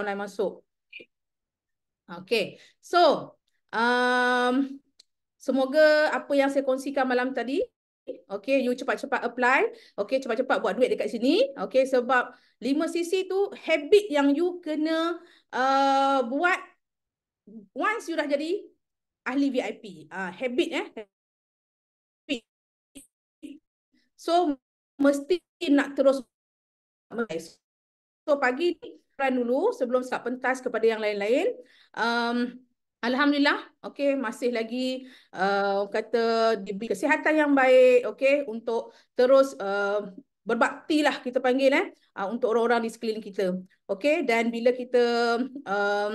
online masuk. Okay. So, um, semoga apa yang saya kongsikan malam tadi, okay, you cepat-cepat apply, okay, cepat-cepat buat duit dekat sini, okay, sebab 5 CC tu habit yang you kena uh, buat once you dah jadi ahli VIP. Uh, ah, habit eh. So, mesti nak terus so, pagi ni peran dulu sebelum start pentas kepada yang lain-lain. Um, Alhamdulillah, okay, masih lagi uh, kata diberi kesihatan yang baik okay, untuk terus uh, berbakti lah kita panggil eh, uh, untuk orang-orang di sekeliling kita. Okay, dan bila kita um,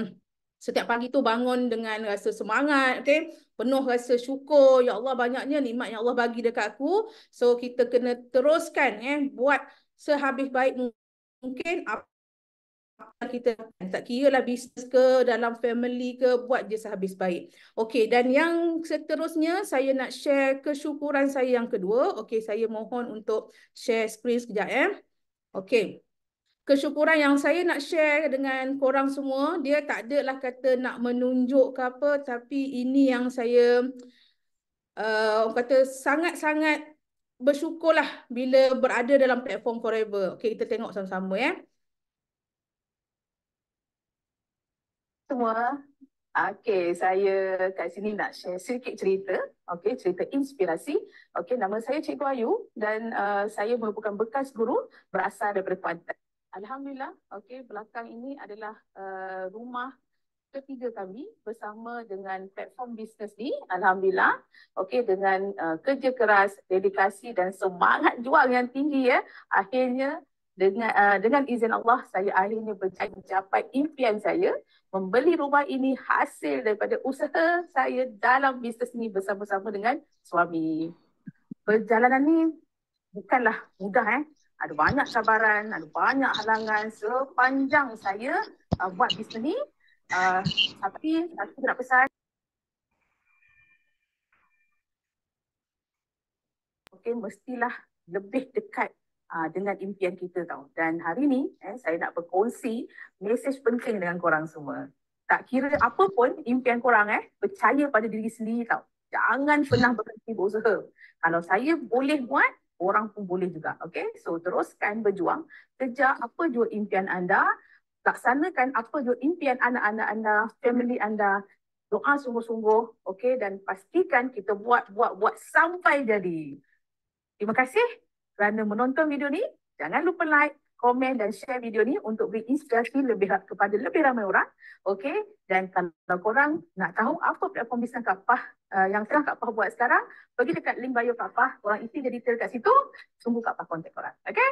setiap pagi tu bangun dengan rasa semangat, okay, penuh rasa syukur, Ya Allah banyaknya nikmat yang Allah bagi dekat aku. So kita kena teruskan eh, buat sehabis baik mungkin apa kita kan, tak kira lah bisnes ke dalam family ke buat je sehabis baik. Okey dan yang seterusnya saya nak share kesyukuran saya yang kedua. Okey saya mohon untuk share screen sekejap eh. Okey. Kesyukuran yang saya nak share dengan korang semua, dia tak adalah kata nak menunjuk ke apa tapi ini yang saya uh, orang kata sangat-sangat bersyukurlah bila berada dalam platform forever. Okey kita tengok sama-sama eh. Ya. semua. Okey, saya kat sini nak share sedikit cerita. Okey, cerita inspirasi. Okey, nama saya Cikgu Ayu dan uh, saya merupakan bekas guru berasal daripada Kuantan. Alhamdulillah, okey, belakang ini adalah uh, rumah ketiga kami bersama dengan platform bisnes ni. Alhamdulillah, okey, dengan uh, kerja keras, dedikasi dan semangat juang yang tinggi ya. Akhirnya dengan, uh, dengan izin Allah, saya akhirnya berjaya mencapai impian saya membeli rumah ini hasil daripada usaha saya dalam bisnes ini bersama-sama dengan suami. Perjalanan ini bukanlah mudah. Eh? Ada banyak cabaran, ada banyak halangan sepanjang saya uh, buat bisnes ini. Uh, ah, tapi satu nak pesan. Okay, mestilah lebih dekat Ah, dengan impian kita tau. Dan hari ni eh, saya nak berkongsi mesej penting dengan korang semua. Tak kira apa pun impian korang eh, percaya pada diri sendiri tau. Jangan hmm. pernah berhenti berusaha. Kalau saya boleh buat, orang pun boleh juga. Okay? So teruskan berjuang. Kejar apa jua impian anda. Laksanakan apa jua impian anak-anak anda, family anda. Doa sungguh-sungguh. Okay? Dan pastikan kita buat, buat, buat sampai jadi. Terima kasih kerana menonton video ni, jangan lupa like, komen dan share video ni untuk beri inspirasi lebih kepada lebih ramai orang. Okey, dan kalau korang nak tahu apa platform bisnes Kak Pah uh, yang sekarang Kak Pah buat sekarang, pergi dekat link bio Kak Pah, korang isi jadi detail kat situ, tunggu Kak Pah kontak korang. Okey?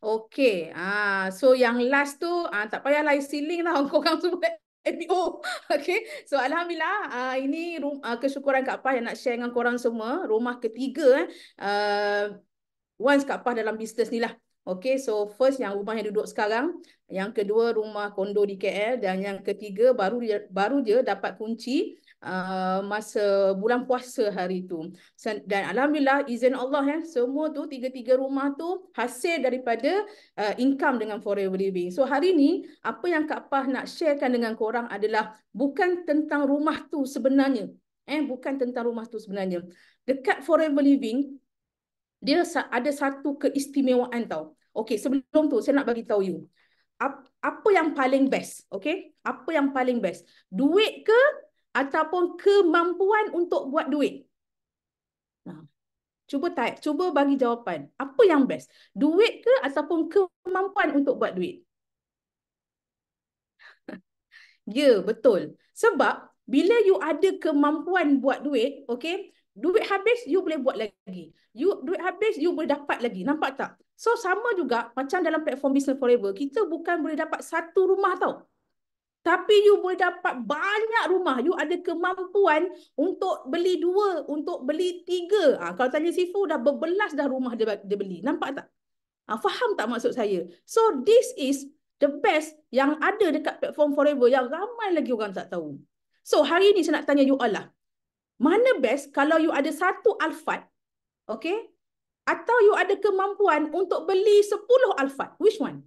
Okey, ah, so yang last tu ah, tak payahlah isi link lah korang semua. MBO. Okay. So Alhamdulillah, uh, ini uh, kesyukuran Kak Pah yang nak share dengan korang semua. Rumah ketiga. Uh, once Kak Pah dalam bisnes ni lah. Okay, so first yang rumah yang duduk sekarang, yang kedua rumah kondo di KL dan yang ketiga baru dia, baru dia dapat kunci uh, masa bulan puasa hari tu. Dan alhamdulillah izin Allah ya semua tu tiga-tiga rumah tu hasil daripada uh, income dengan forever living. So hari ni apa yang Kak Pah nak sharekan dengan korang adalah bukan tentang rumah tu sebenarnya. Eh bukan tentang rumah tu sebenarnya. Dekat forever living dia ada satu keistimewaan tau. Okay sebelum tu saya nak bagi tahu you. Apa yang paling best? okay Apa yang paling best? Duit ke ataupun kemampuan untuk buat duit. cuba type, cuba bagi jawapan. Apa yang best? Duit ke ataupun kemampuan untuk buat duit? ya, betul. Sebab bila you ada kemampuan buat duit, okay, duit habis you boleh buat lagi. You duit habis you boleh dapat lagi. Nampak tak? So sama juga macam dalam platform Business Forever, kita bukan boleh dapat satu rumah tau. Tapi you boleh dapat banyak rumah. You ada kemampuan untuk beli dua, untuk beli tiga. Ha, kalau tanya sifu, dah berbelas dah rumah dia, dia beli. Nampak tak? Ha, faham tak maksud saya? So this is the best yang ada dekat platform forever yang ramai lagi orang tak tahu. So hari ni saya nak tanya you all lah. Mana best kalau you ada satu alfat, okay? Atau you ada kemampuan untuk beli sepuluh alfat? Which one?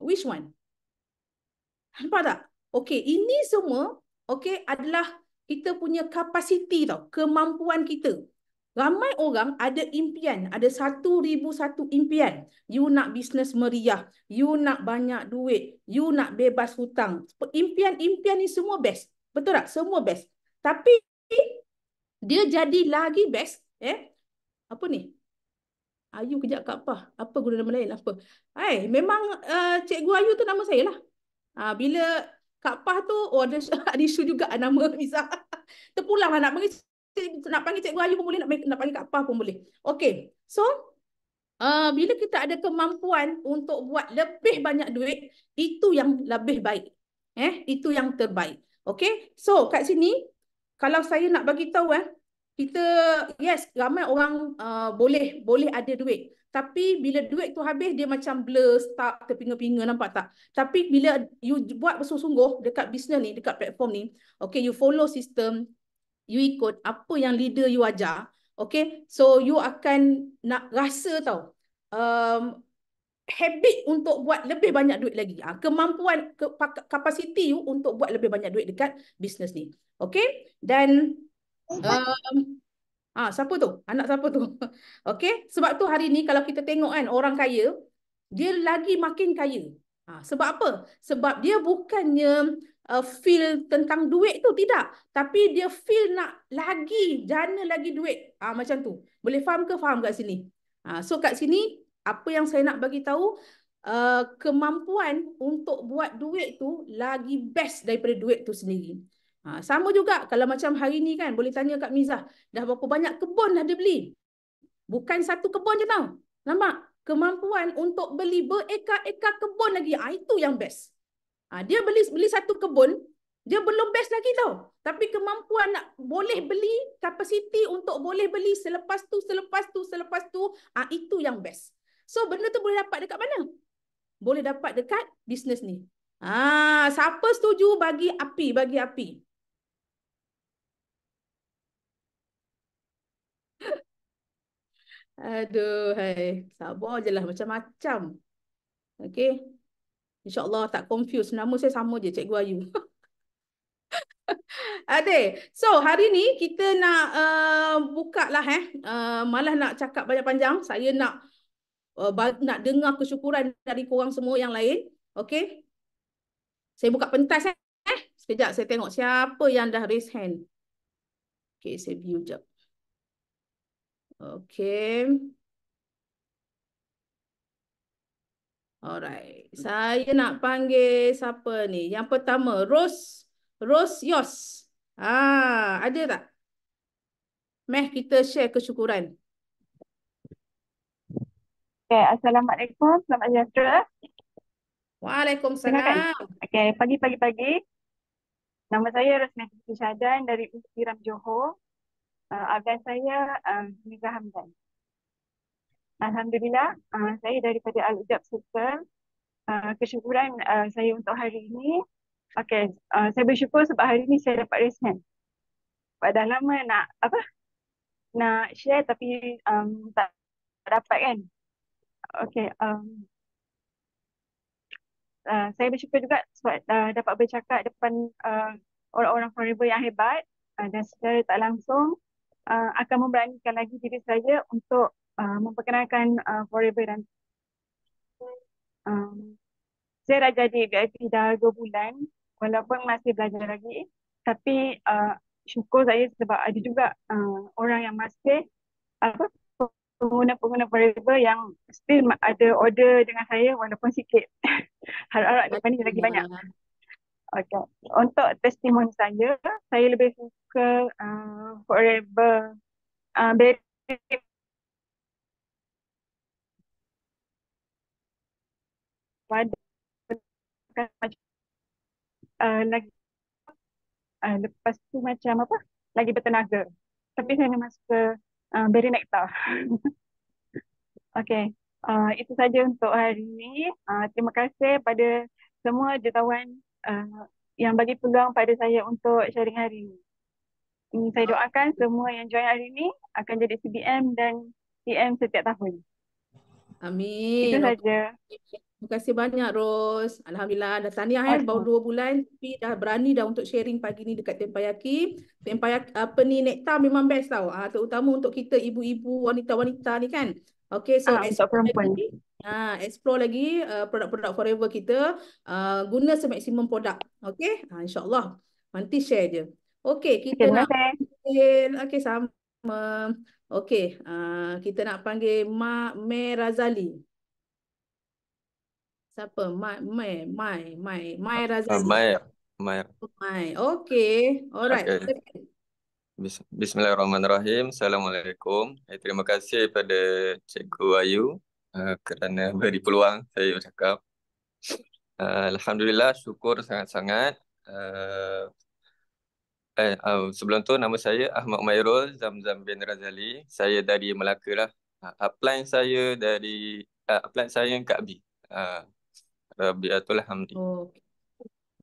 Which one? Nampak tak? Okay, ini semua okay, adalah kita punya kapasiti tau, kemampuan kita. Ramai orang ada impian, ada satu ribu satu impian. You nak bisnes meriah, you nak banyak duit, you nak bebas hutang. Impian-impian ni semua best. Betul tak? Semua best. Tapi dia jadi lagi best. Eh? Apa ni? Ayu kejap kat Pah. Apa guna nama lain? Apa? Hai, memang uh, cikgu Ayu tu nama saya lah. Uh, bila kat Pah tu, oh ada, ada isu juga nama Misa. Terpulang lah nak panggil, nak panggil cikgu Ayu pun boleh, nak, nak panggil kat Pah pun boleh. Okay, so uh, bila kita ada kemampuan untuk buat lebih banyak duit, itu yang lebih baik. Eh, itu yang terbaik. Okay, so kat sini, kalau saya nak bagi tahu eh, kita yes ramai orang uh, boleh boleh ada duit tapi bila duit tu habis dia macam blur stuck terpinga-pinga nampak tak tapi bila you buat bersungguh-sungguh dekat bisnes ni dekat platform ni okay you follow system you ikut apa yang leader you ajar okay so you akan nak rasa tau um, habit untuk buat lebih banyak duit lagi ha, kemampuan kapasiti you untuk buat lebih banyak duit dekat bisnes ni okay dan um, ha, siapa tu? Anak siapa tu? Okey, sebab tu hari ni kalau kita tengok kan orang kaya, dia lagi makin kaya. Ha, sebab apa? Sebab dia bukannya uh, feel tentang duit tu, tidak. Tapi dia feel nak lagi, jana lagi duit. Ha, macam tu. Boleh faham ke? Faham kat sini. Ha, so kat sini, apa yang saya nak bagi tahu uh, kemampuan untuk buat duit tu lagi best daripada duit tu sendiri. Ha, sama juga kalau macam hari ni kan boleh tanya Kak Mizah dah berapa banyak kebun dah dia beli. Bukan satu kebun je tau. Nampak? Kemampuan untuk beli bereka-eka kebun lagi. Ha, itu yang best. Ha, dia beli beli satu kebun, dia belum best lagi tau. Tapi kemampuan nak boleh beli, kapasiti untuk boleh beli selepas tu, selepas tu, selepas tu, ha, itu yang best. So benda tu boleh dapat dekat mana? Boleh dapat dekat bisnes ni. Ah, siapa setuju bagi api, bagi api. Aduh, hai. sabar je lah macam-macam. Okay. InsyaAllah tak confuse. Nama saya sama je, Cikgu Ayu. Ade, so hari ni kita nak uh, buka lah eh. Uh, malah nak cakap banyak panjang Saya nak uh, nak dengar kesyukuran dari korang semua yang lain. Okay. Saya buka pentas eh. Sekejap saya tengok siapa yang dah raise hand. Okay, saya view jap. Okay. Alright. Saya nak panggil siapa ni? Yang pertama, Rose. Rose Yos. Ah, ada tak? Meh kita share kesyukuran. Okay, assalamualaikum. Selamat sejahtera. Waalaikumsalam. Okay, pagi-pagi-pagi. Nama saya Rosmeh Syahdan dari Ustiram Johor uh, abang saya uh, eh, Liza Hamdan. Alhamdulillah, uh, saya daripada Al-Ujab Sultan. Uh, kesyukuran uh, saya untuk hari ini. Okay, uh, saya bersyukur sebab hari ini saya dapat resmen. Sebab dah lama nak, apa? Nak share tapi um, tak dapat kan? Okay. Um, uh, saya bersyukur juga sebab uh, dapat bercakap depan uh, orang-orang forever yang hebat uh, dan secara tak langsung Uh, akan memberanikan lagi diri saya untuk uh, memperkenalkan uh, Forever dan um, saya dah jadi VIP dah 2 bulan walaupun masih belajar lagi tapi uh, syukur saya sebab ada juga uh, orang yang masih apa pengguna-pengguna Forever yang still ada order dengan saya walaupun sikit harap-harap depan ni lagi banyak Okay. Untuk testimoni saya, saya lebih suka uh, forever. Uh, very... Pada macam uh, lagi uh, lepas tu macam apa? Lagi bertenaga. Tapi saya masuk ke uh, Berry Nectar. okay. Uh, itu saja untuk hari ini. Uh, terima kasih pada semua jutawan uh, yang bagi peluang pada saya untuk sharing hari ini. Um, saya doakan semua yang join hari ini akan jadi CBM dan CM setiap tahun. Amin. Itu saja. Terima kasih banyak Ros. Alhamdulillah dah tahniah eh baru dua bulan tapi dah berani dah untuk sharing pagi ni dekat Tempayaki. Tempayaki apa ni Nekta memang best tau. Ah terutama untuk kita ibu-ibu wanita-wanita ni kan. Okay so ah, as perempuan. Ini, Ha, explore lagi uh, produk-produk uh, forever kita. Uh, guna semaksimum produk. Okay? Ha, InsyaAllah. Nanti share je. Okay, kita okay, nak okay. panggil. Okay, sama. Okay, uh, ha, kita nak panggil Mak Mer Razali. Siapa? Mak Mer. Mai. Mai. Mai Razali. Mai. Ah, Mai. Mai. Okay. Alright. Okay. Bismillahirrahmanirrahim. Assalamualaikum. Eh, terima kasih kepada Cikgu Ayu Eh, kerana beri peluang saya bercakap. Uh, Alhamdulillah, syukur sangat-sangat. Uh, uh, sebelum tu nama saya Ahmad Umairul Zamzam bin Razali. Saya dari Melaka lah. Uh, upline saya dari, uh, upline saya Kak B. Uh, ah, Rabiatul Hamdi. Oh.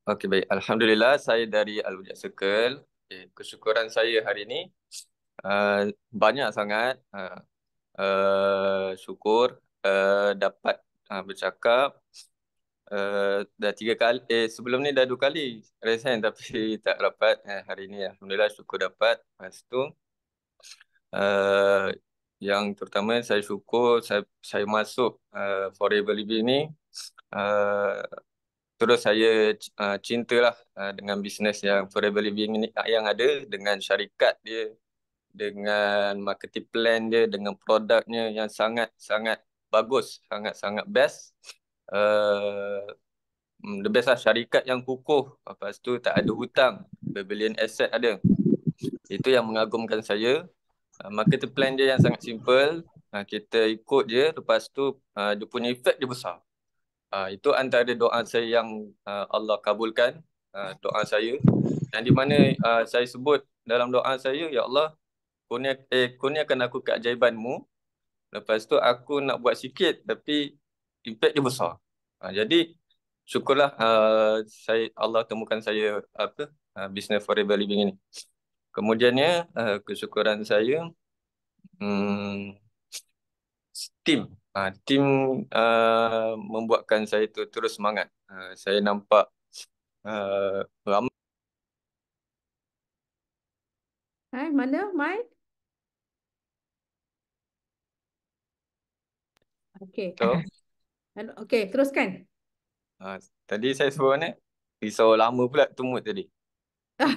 Okay, baik. Alhamdulillah, saya dari Al-Wujud Circle. Okay, kesyukuran saya hari ini uh, banyak sangat. Uh, uh, syukur Eh, dapat uh, bercakap uh, dah tiga kali eh sebelum ni dah dua kali resen, tapi tak dapat eh, hari ni alhamdulillah syukur dapat lepas tu uh, yang terutama saya syukur saya, saya masuk uh, Forever Living ni uh, terus saya uh, cintalah uh, dengan bisnes yang Forever Living ni yang ada dengan syarikat dia dengan marketing plan dia dengan produknya yang sangat sangat bagus sangat-sangat best uh, the best lah syarikat yang kukuh lepas tu tak ada hutang berbilion aset ada itu yang mengagumkan saya uh, eh, market plan dia yang sangat simple uh, kita ikut je lepas tu uh, dia punya efek dia besar uh, itu antara doa saya yang uh, Allah kabulkan uh, doa saya dan di mana uh, saya sebut dalam doa saya ya Allah kurnia, eh, kurniakan aku keajaibanmu Lepas tu aku nak buat sikit tapi impact dia besar. Ha, jadi syukurlah uh, saya Allah temukan saya apa uh, business forever living ini. Kemudiannya uh, kesyukuran saya hmm, team ha, team uh, membuatkan saya tu terus semangat. Uh, saya nampak uh, ramai. Hai, mana Mike? Okay. So, okay, teruskan. Uh, tadi saya sebut mana? Risau lama pula tumut tadi.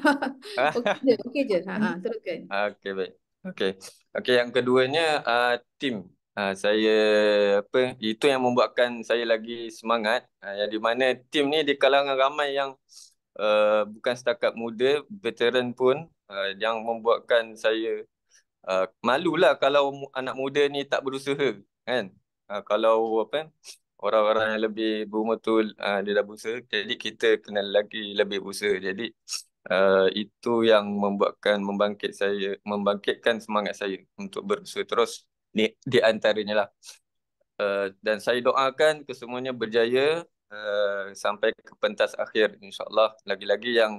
Ha? okay je, okay je. Ha, ha hmm. teruskan. Okay, baik. Okay. Okay, yang keduanya, uh, tim. Uh, saya, apa, itu yang membuatkan saya lagi semangat. Uh, yang di mana tim ni di kalangan ramai yang Uh, bukan setakat muda, veteran pun uh, yang membuatkan saya uh, malulah kalau anak muda ni tak berusaha kan uh, kalau apa kan orang-orang yang lebih berumur tu uh, ah, dia dah berusaha jadi kita kena lagi lebih berusaha jadi uh, itu yang membuatkan membangkit saya membangkitkan semangat saya untuk berusaha terus ni di antaranya lah uh, dan saya doakan kesemuanya berjaya uh, sampai ke pentas akhir insyaallah lagi-lagi yang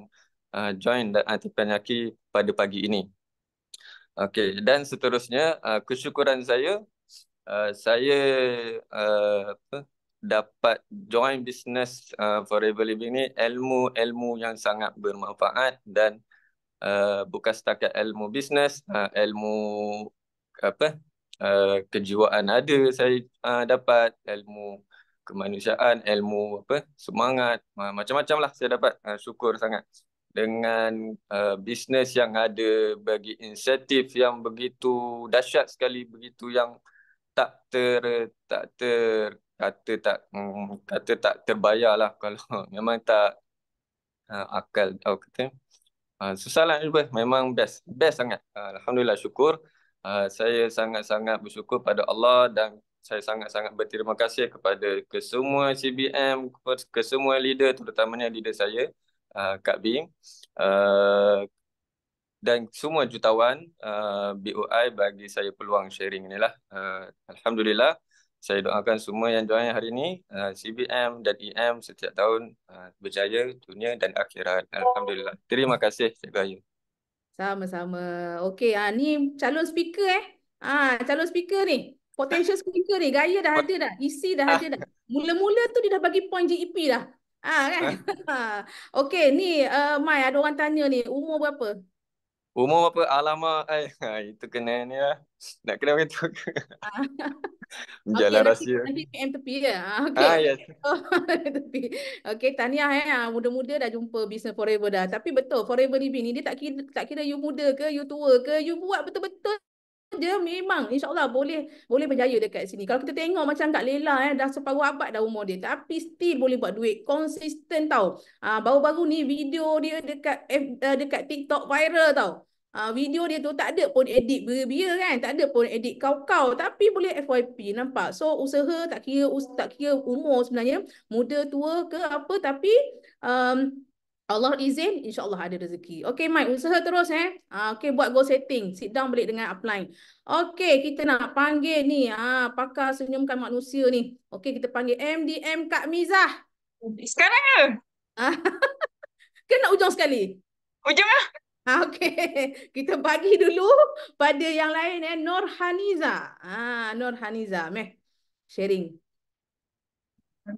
uh, join dan anti penyaki pada pagi ini Okey dan seterusnya uh, kesyukuran saya Eh, saya uh, apa dapat join business uh, forever living ni ilmu-ilmu yang sangat bermanfaat dan uh, bukan setakat ilmu bisnes, uh, ilmu apa uh, kejiwaan ada saya uh, dapat ilmu kemanusiaan ilmu apa semangat uh, macam-macam lah saya dapat uh, syukur sangat dengan uh, bisnes yang ada bagi insentif yang begitu dahsyat sekali begitu yang tak ter tak ter kata tak kata tak mm, terbayarlah kalau memang tak uh, akal tau oh, kata uh, susahlah juga memang best best sangat uh, alhamdulillah syukur uh, saya sangat-sangat bersyukur pada Allah dan saya sangat-sangat berterima kasih kepada kesemua CBM kesemua leader terutamanya leader saya uh, Kak Bing. uh, dan semua jutawan uh, BOI bagi saya peluang sharing ni lah. Uh, Alhamdulillah, saya doakan semua yang join hari ini, uh, CBM dan EM setiap tahun uh, berjaya dunia dan akhirat. Alhamdulillah. Terima kasih, Cik Bayu. Sama-sama. Okay, ha, ah, ni calon speaker eh. Ha, calon speaker ni, potential speaker ni, gaya dah ada dah, isi dah ada dah. Mula-mula tu dia dah bagi point JEP dah. Ah kan? Ha. ni uh, Mai ada orang tanya ni, umur berapa? Umur apa Alamak. Ah, ay, ay, ah, itu kena ni lah. Nak kena macam tu ke? okay, lah rahsia. Nanti PM tepi ke? Ya. Ah, okay. Ah, yes. Oh, tepi. okay, tahniah eh. Muda-muda dah jumpa bisnes forever dah. Tapi betul, forever living ni dia tak kira, tak kira you muda ke, you tua ke, you buat betul-betul je memang insyaallah boleh boleh berjaya dekat sini. Kalau kita tengok macam Kak Lela eh dah separuh abad dah umur dia tapi still boleh buat duit konsisten tau. Ah baru-baru ni video dia dekat eh, dekat TikTok viral tau. Ah video dia tu tak ada pun edit berbia kan, tak ada pun edit kau-kau tapi boleh FYP nampak. So usaha tak kira tak kira umur sebenarnya, muda tua ke apa tapi um, Allah izin, insyaAllah ada rezeki. Okay, Mike. Usaha terus, eh. Ah, okay, buat goal setting. Sit down balik dengan upline. Okay, kita nak panggil ni. Ah, pakar senyumkan manusia ni. Okay, kita panggil MDM Kak Mizah. Sekarang ke? Kena ujung sekali? Ujung lah. Ah, okay. Kita bagi dulu pada yang lain, eh. Nur Haniza. Ah, Nur Haniza. Meh. Sharing.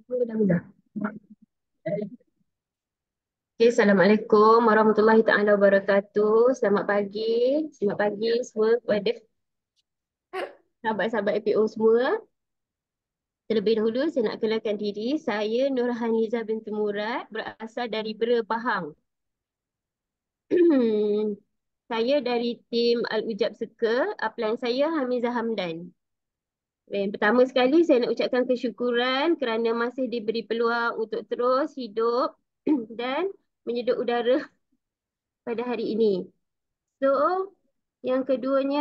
Nur Haniza. Okay, Assalamualaikum warahmatullahi taala wabarakatuh. Selamat pagi. Selamat pagi semua kepada sahabat-sahabat APO semua. Terlebih dahulu saya nak kenalkan diri. Saya Nur Haniza binti Murad berasal dari Bera Pahang. saya dari tim Al-Ujab Seka. Upline saya Hamiza Hamdan. Yang pertama sekali saya nak ucapkan kesyukuran kerana masih diberi peluang untuk terus hidup dan menyedut udara pada hari ini. So, yang keduanya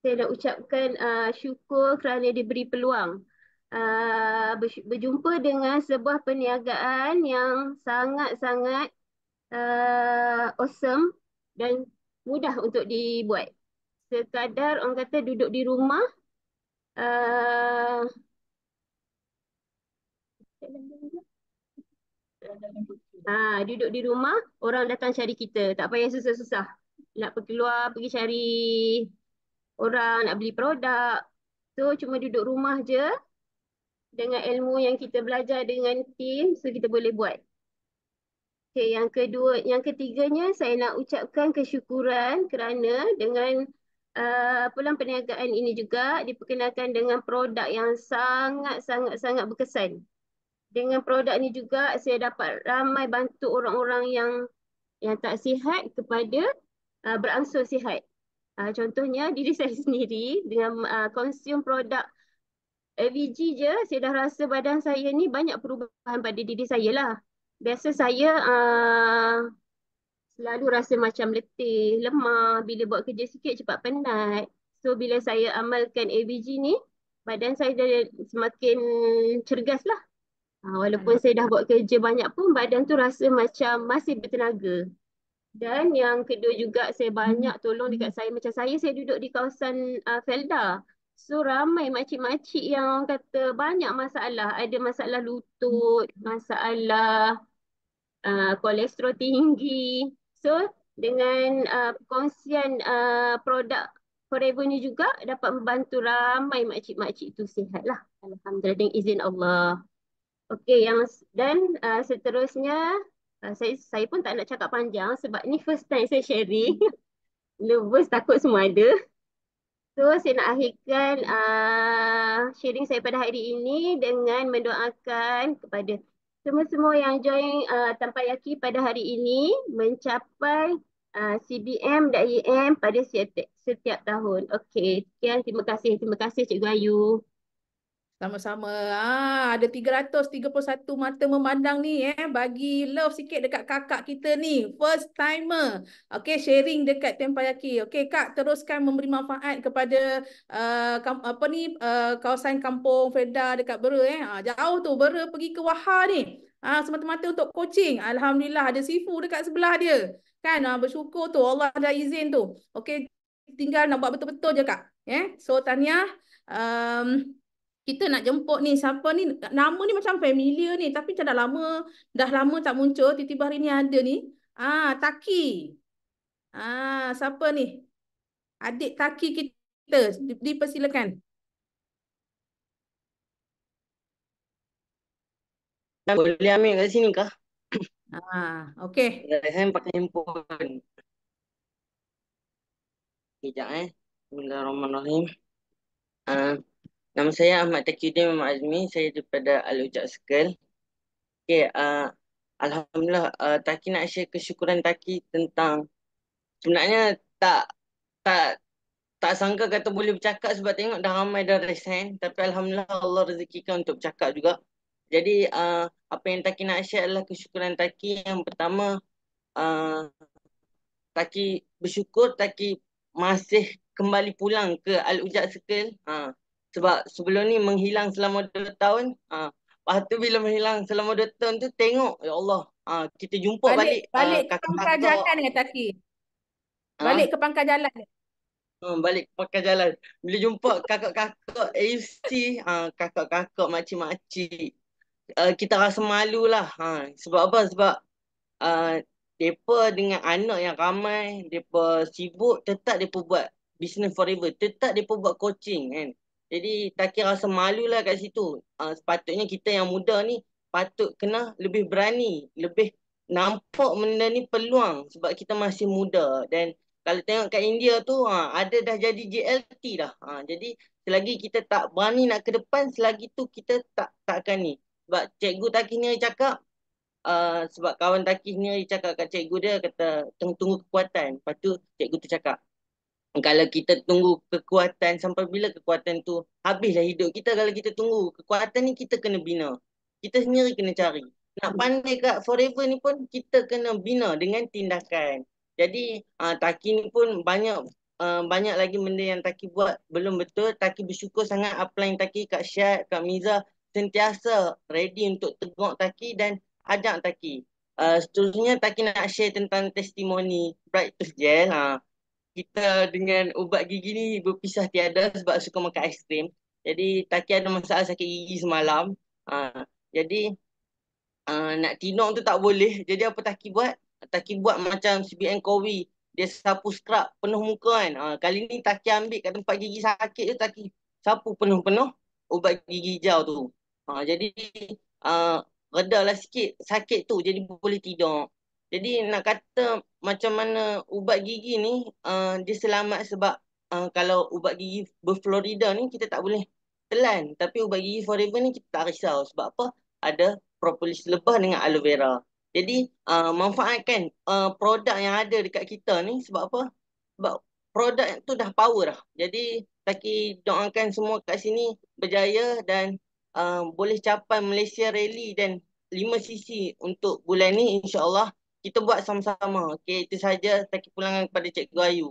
saya nak ucapkan uh, syukur kerana diberi peluang uh, berjumpa dengan sebuah perniagaan yang sangat-sangat uh, awesome dan mudah untuk dibuat. Sekadar orang kata duduk di rumah uh, Ha, duduk di rumah, orang datang cari kita. Tak payah susah-susah. Nak pergi keluar, pergi cari orang, nak beli produk. So, cuma duduk rumah je. Dengan ilmu yang kita belajar dengan tim, so kita boleh buat. Okay, yang kedua, yang ketiganya saya nak ucapkan kesyukuran kerana dengan uh, pulang perniagaan ini juga diperkenalkan dengan produk yang sangat-sangat-sangat berkesan dengan produk ni juga saya dapat ramai bantu orang-orang yang yang tak sihat kepada uh, berangsur sihat. Uh, contohnya diri saya sendiri dengan uh, consume produk AVG je saya dah rasa badan saya ni banyak perubahan pada diri saya lah. Biasa saya uh, selalu rasa macam letih, lemah, bila buat kerja sikit cepat penat. So bila saya amalkan AVG ni, badan saya dah semakin cergas lah. Ha, walaupun hmm. saya dah buat kerja banyak pun badan tu rasa macam masih bertenaga. Dan yang kedua juga saya banyak hmm. tolong dekat saya. Macam saya, saya duduk di kawasan uh, Felda. So ramai makcik-makcik yang orang kata banyak masalah. Ada masalah lutut, hmm. masalah uh, kolesterol tinggi. So dengan uh, perkongsian uh, produk Forever ni juga dapat membantu ramai makcik-makcik tu lah. Alhamdulillah dengan izin Allah. Okey yang dan uh, seterusnya uh, saya saya pun tak nak cakap panjang sebab ni first time saya sharing. Nervous takut semua ada. So saya nak akhirkan uh, sharing saya pada hari ini dengan mendoakan kepada semua-semua yang join uh, tanpa yaki pada hari ini mencapai uh, CBM dan EM pada setiap, setiap tahun. Okey, sekian terima kasih. Terima kasih Cikgu Ayu. Sama-sama. Ah, ada 331 mata memandang ni eh. Bagi love sikit dekat kakak kita ni. First timer. Okay, sharing dekat Tempayaki. Okay, kak teruskan memberi manfaat kepada uh, apa ni uh, kawasan kampung Feda dekat Bera eh. Ah, jauh tu Bera pergi ke waha ni. Ah, semata-mata untuk coaching. Alhamdulillah ada sifu dekat sebelah dia. Kan ah, bersyukur tu Allah dah izin tu. Okay, tinggal nak buat betul-betul je kak. Eh? So, Tania. Um, kita nak jemput ni siapa ni nama ni macam familiar ni tapi macam dah lama dah lama tak muncul tiba-tiba hari ni ada ni ah Taki ah siapa ni adik Taki kita dipersilakan boleh ambil kat sini kah ah okey saya eh, pakai handphone Sekejap eh. Bismillahirrahmanirrahim. Uh, Nama saya Ahmad Takiuddin Mama Azmi. Saya daripada Al-Ujak Circle. Okay, uh, Alhamdulillah, uh, Taki nak share kesyukuran Taki tentang sebenarnya tak tak tak sangka kata boleh bercakap sebab tengok dah ramai dah resign. Tapi Alhamdulillah Allah rezekikan untuk bercakap juga. Jadi uh, apa yang Taki nak share adalah kesyukuran Taki. Yang pertama, uh, Taki bersyukur Taki masih kembali pulang ke Al-Ujak Circle. Uh, sebab sebelum ni menghilang selama 2 tahun ha lepas tu bila menghilang selama 2 tahun tu tengok ya Allah ha kita jumpa balik balik, ha, balik ha, ke pangkal jalan dengan Taki ha? balik ke pangkal jalan Hmm, balik pakai jalan. Bila jumpa kakak-kakak AFC, ha, kakak-kakak makcik-makcik, uh, kita rasa malu lah. Ha. Sebab apa? Sebab uh, mereka dengan anak yang ramai, mereka sibuk, tetap mereka buat business forever. Tetap mereka buat coaching kan. Jadi tak kira rasa malu lah kat situ. Uh, sepatutnya kita yang muda ni patut kena lebih berani. Lebih nampak benda ni peluang sebab kita masih muda. Dan kalau tengok kat India tu ha, ada dah jadi JLT dah. Ha, jadi selagi kita tak berani nak ke depan selagi tu kita tak takkan ni. Sebab cikgu Takih ni cakap uh, sebab kawan Takih ni cakap kat cikgu dia kata tunggu, tunggu kekuatan. Lepas tu cikgu tu cakap kalau kita tunggu kekuatan sampai bila kekuatan tu habislah hidup kita kalau kita tunggu kekuatan ni kita kena bina kita sendiri kena cari nak hmm. pandai kat forever ni pun kita kena bina dengan tindakan jadi uh, Taki ni pun banyak uh, banyak lagi benda yang Taki buat belum betul Taki bersyukur sangat apply yang Taki kat Syed, kat Miza sentiasa ready untuk tengok Taki dan ajak Taki uh, seterusnya Taki nak share tentang testimoni Bright Tooth Gel uh, kita dengan ubat gigi ni berpisah tiada sebab suka makan es krim Jadi Taki ada masalah sakit gigi semalam. Ha, jadi ha, nak tinong tu tak boleh. Jadi apa Taki buat? Taki buat macam CBN Kowi. Dia sapu skrap penuh muka kan. Ha, kali ni Taki ambil kat tempat gigi sakit tu Taki sapu penuh-penuh ubat gigi hijau tu. Ha, jadi uh, ha, redahlah sikit sakit tu. Jadi boleh tidur. Jadi nak kata macam mana ubat gigi ni uh, dia selamat sebab uh, kalau ubat gigi berflorida ni kita tak boleh telan. Tapi ubat gigi forever ni kita tak risau sebab apa ada propolis lebah dengan aloe vera. Jadi uh, manfaatkan uh, produk yang ada dekat kita ni sebab apa? Sebab produk tu dah power dah. Jadi Taki doakan semua kat sini berjaya dan uh, boleh capai Malaysia Rally dan 5cc untuk bulan ni insyaAllah kita buat sama-sama. Okey, itu saja Taki pulangan kepada Cikgu Ayu.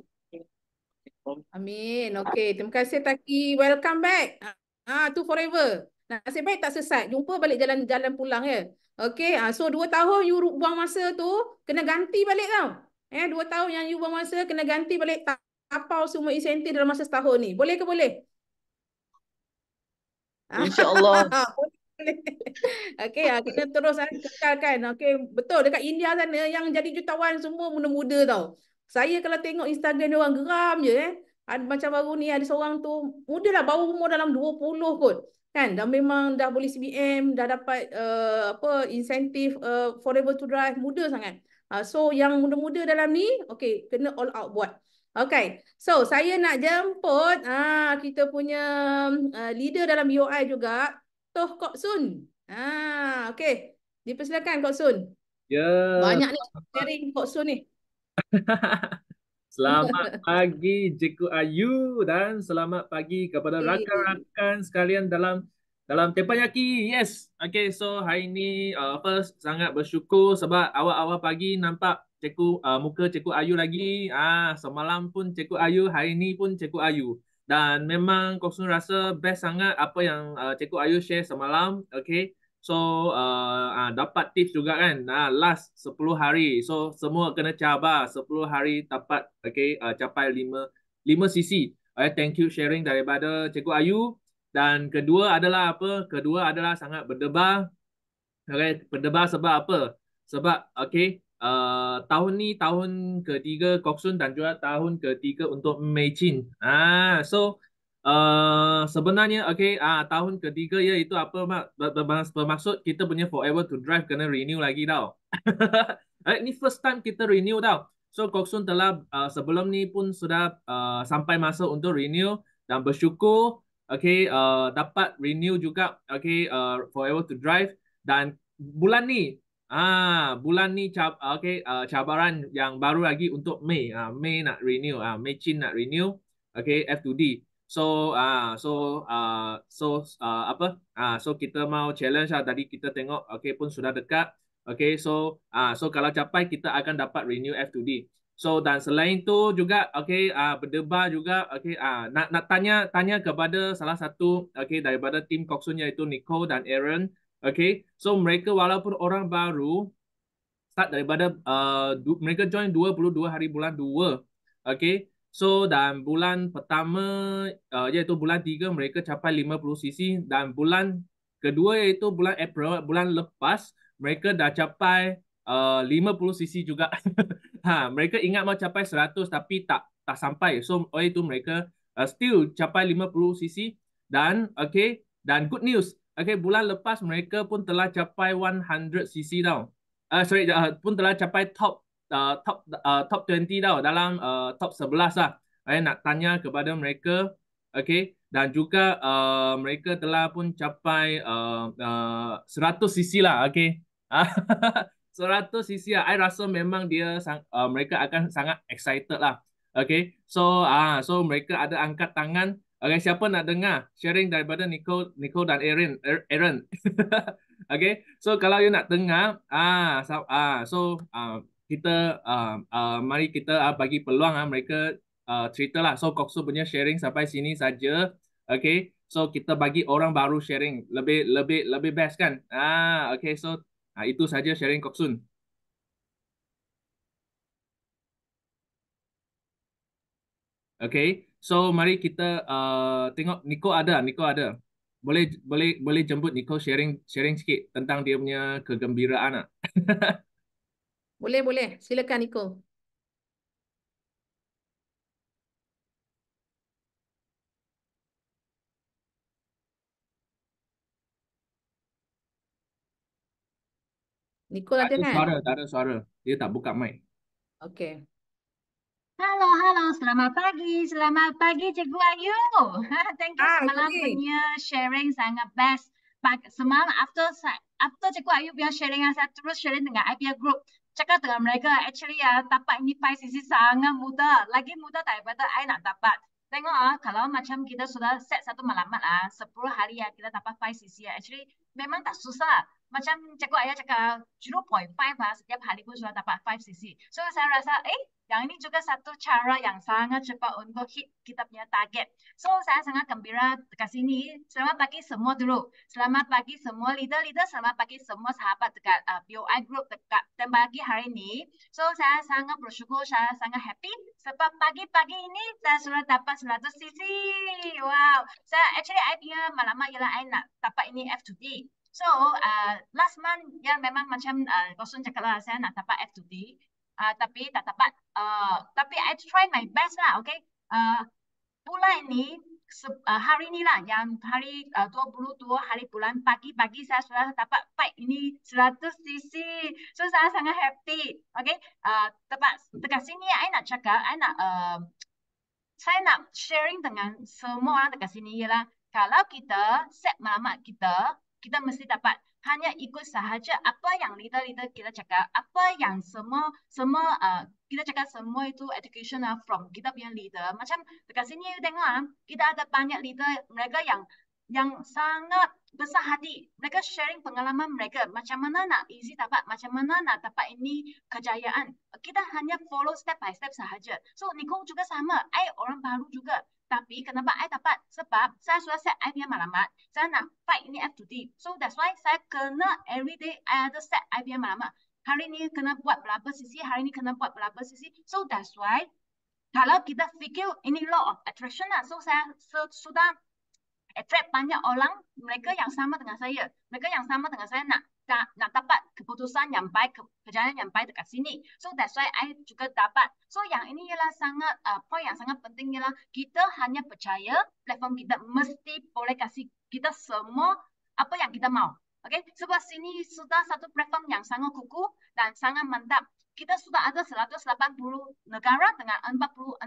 Amin. Okey, terima kasih Taki. Welcome back. Ah, ah tu forever. Nasib baik tak sesat. Jumpa balik jalan-jalan pulang ya. Okey, ah, so dua tahun you buang masa tu, kena ganti balik tau. Eh, dua tahun yang you buang masa, kena ganti balik apa semua insentif dalam masa setahun ni. Boleh ke boleh? Ah. InsyaAllah. okay, ha, ah, kita terus ah, kekalkan. Okay, betul. Dekat India sana, yang jadi jutawan semua muda-muda tau. Saya kalau tengok Instagram dia orang geram je. Eh. Ada, macam baru ni ada seorang tu, muda lah, baru umur dalam 20 kot. Kan? dah memang dah boleh CBM, dah dapat uh, apa insentif uh, forever to drive, muda sangat. Ha, so, yang muda-muda dalam ni, okay, kena all out buat. Okay, so saya nak jemput ah, kita punya uh, leader dalam BOI juga, Toh Kok Sun. Ah, okey. Dipersilakan Kok Sun. Ya. Yeah. Banyak ni sharing Kok Sun ni. selamat pagi Jeku Ayu dan selamat pagi kepada rakan-rakan sekalian dalam dalam tempat Yes. Okay, so hari ni uh, first sangat bersyukur sebab awal-awal pagi nampak Cikgu uh, muka Cikgu Ayu lagi. Ah, semalam pun Cikgu Ayu, hari ni pun Cikgu Ayu dan memang kosong rasa best sangat apa yang uh, cikgu Ayu share semalam okay. so uh, uh, dapat tips juga kan uh, last 10 hari so semua kena cabar 10 hari dapat okay. uh, capai 5 5 cc Okay, thank you sharing daripada cikgu Ayu dan kedua adalah apa kedua adalah sangat berdebar Okay, berdebar sebab apa sebab okay uh, tahun ni tahun ketiga Koksun dan juga tahun ketiga untuk Mei Chin. Ah, so uh, sebenarnya okay, ah uh, tahun ketiga ya itu apa mak bermaksud kita punya forever to drive kena renew lagi tau. ini eh, first time kita renew tau. So Koksun telah uh, sebelum ni pun sudah uh, sampai masa untuk renew dan bersyukur okay, uh, dapat renew juga okay, uh, forever to drive dan bulan ni Ah, bulan ni cab ah, okay, uh, cabaran yang baru lagi untuk Mei. Ah, uh, Mei nak renew. Ah, uh, Mei Chin nak renew. Okay, F2D. So ah, uh, so ah, uh, so ah uh, apa? Ah, uh, so kita mau challenge lah. Tadi kita tengok, okay pun sudah dekat. Okay, so ah, uh, so kalau capai kita akan dapat renew F2D. So dan selain tu juga, okay ah, uh, berdebar juga, okay ah, uh, nak nak tanya tanya kepada salah satu okay daripada tim Koksun iaitu Nicole dan Aaron. Okay, so mereka walaupun orang baru, start daripada uh, mereka join 22 hari bulan 2. Okay, so dan bulan pertama uh, iaitu bulan 3 mereka capai 50 cc dan bulan kedua iaitu bulan April, bulan lepas mereka dah capai uh, 50 cc juga. ha, mereka ingat mau capai 100 tapi tak tak sampai. So oleh itu mereka uh, still capai 50 cc dan okay dan good news Okay, bulan lepas mereka pun telah capai 100 cc tau. Uh, sorry, uh, pun telah capai top uh, top uh, top 20 tau dalam uh, top 11 lah. Saya eh, nak tanya kepada mereka, okay, dan juga uh, mereka telah pun capai uh, uh, 100 cc lah, okay. 100 cc lah. I rasa memang dia uh, mereka akan sangat excited lah. Okay, so ah uh, so mereka ada angkat tangan Okay, siapa nak dengar sharing daripada Nicole, Nicole dan Aaron, Aaron. Er, okay, so kalau you nak dengar, ah, so, ah, so ah, kita, ah, ah, mari kita ah, bagi peluang ah, mereka ah, cerita lah. So Koksu punya sharing sampai sini saja. Okay, so kita bagi orang baru sharing lebih lebih lebih best kan? Ah, okay, so ah, itu saja sharing Koksun. Okay, So mari kita uh, tengok Nico ada, Nico ada. Boleh boleh boleh jemput Nico sharing sharing sikit tentang dia punya kegembiraan ah. boleh boleh, silakan Nico. Nicole ada kan? suara, tak ada suara. Dia tak buka mic. Okay. Halo, halo. Selamat pagi. Selamat pagi, Cikgu Ayu. Thank you ah, semalam okay. punya sharing sangat best. Semalam after after Cikgu Ayu punya sharing, saya terus sharing dengan IPA Group. Cakap dengan mereka, actually ya, ah, dapat ini Pai sangat muda. Lagi muda daripada saya nak dapat. Tengok ah, kalau macam kita sudah set satu malamat ah, sepuluh hari ya kita dapat five cc ya. Actually memang tak susah. Macam cikgu ayah cakap 0.5 ah, setiap hari pun sudah dapat five cc. So saya rasa eh yang ini juga satu cara yang sangat cepat untuk hit kita punya target. So, saya sangat gembira dekat sini. Selamat pagi semua dulu. Selamat pagi semua leader-leader. Selamat pagi semua sahabat dekat uh, BOI Group dekat dan pagi hari ini. So, saya sangat bersyukur, saya sangat happy. Sebab pagi-pagi ini saya sudah dapat 100 CC. Wow. So, actually, saya punya malam ialah saya nak dapat ini F2D. So, uh, last month yang memang macam uh, Gosun cakap lah, saya nak dapat F2D. Ah, uh, tapi tak dapat. Ah, uh, tapi I try my best lah, okay? Ah, uh, bulan ini. uh, ah, hari ni lah, yang hari ah, uh, 22 hari bulan pagi-pagi saya sudah dapat pack ini 100 cc. So, saya sangat happy. Okay? Ah, uh, tepat dekat sini, I nak cakap, I nak, uh, saya nak sharing dengan semua orang dekat sini ialah, kalau kita set malamat kita, kita mesti dapat hanya ikut sahaja apa yang leader-leader kita cakap, apa yang semua semua uh, kita cakap semua itu education lah from kita punya leader. Macam dekat sini you tengok kita ada banyak leader mereka yang yang sangat besar hati. Mereka sharing pengalaman mereka. Macam mana nak easy dapat. Macam mana nak dapat ini kejayaan. Kita hanya follow step by step sahaja. So, Nicole juga sama. I orang baru juga. Tapi kenapa I dapat? Sebab saya sudah set I punya malamat. Saya nak fight ini F to D. So, that's why saya kena everyday I ada set I punya malamat. Hari ini kena buat berapa sisi. Hari ini kena buat berapa sisi. So, that's why kalau kita fikir ini law of attraction lah. So, saya sudah attract banyak orang mereka yang sama dengan saya mereka yang sama dengan saya nak nak, nak dapat keputusan yang baik ke, yang baik dekat sini so that's why I juga dapat so yang ini ialah sangat uh, point yang sangat penting ialah kita hanya percaya platform kita mesti boleh kasih kita semua apa yang kita mau okay sebab sini sudah satu platform yang sangat kuku dan sangat mantap kita sudah ada 180 negara dengan 46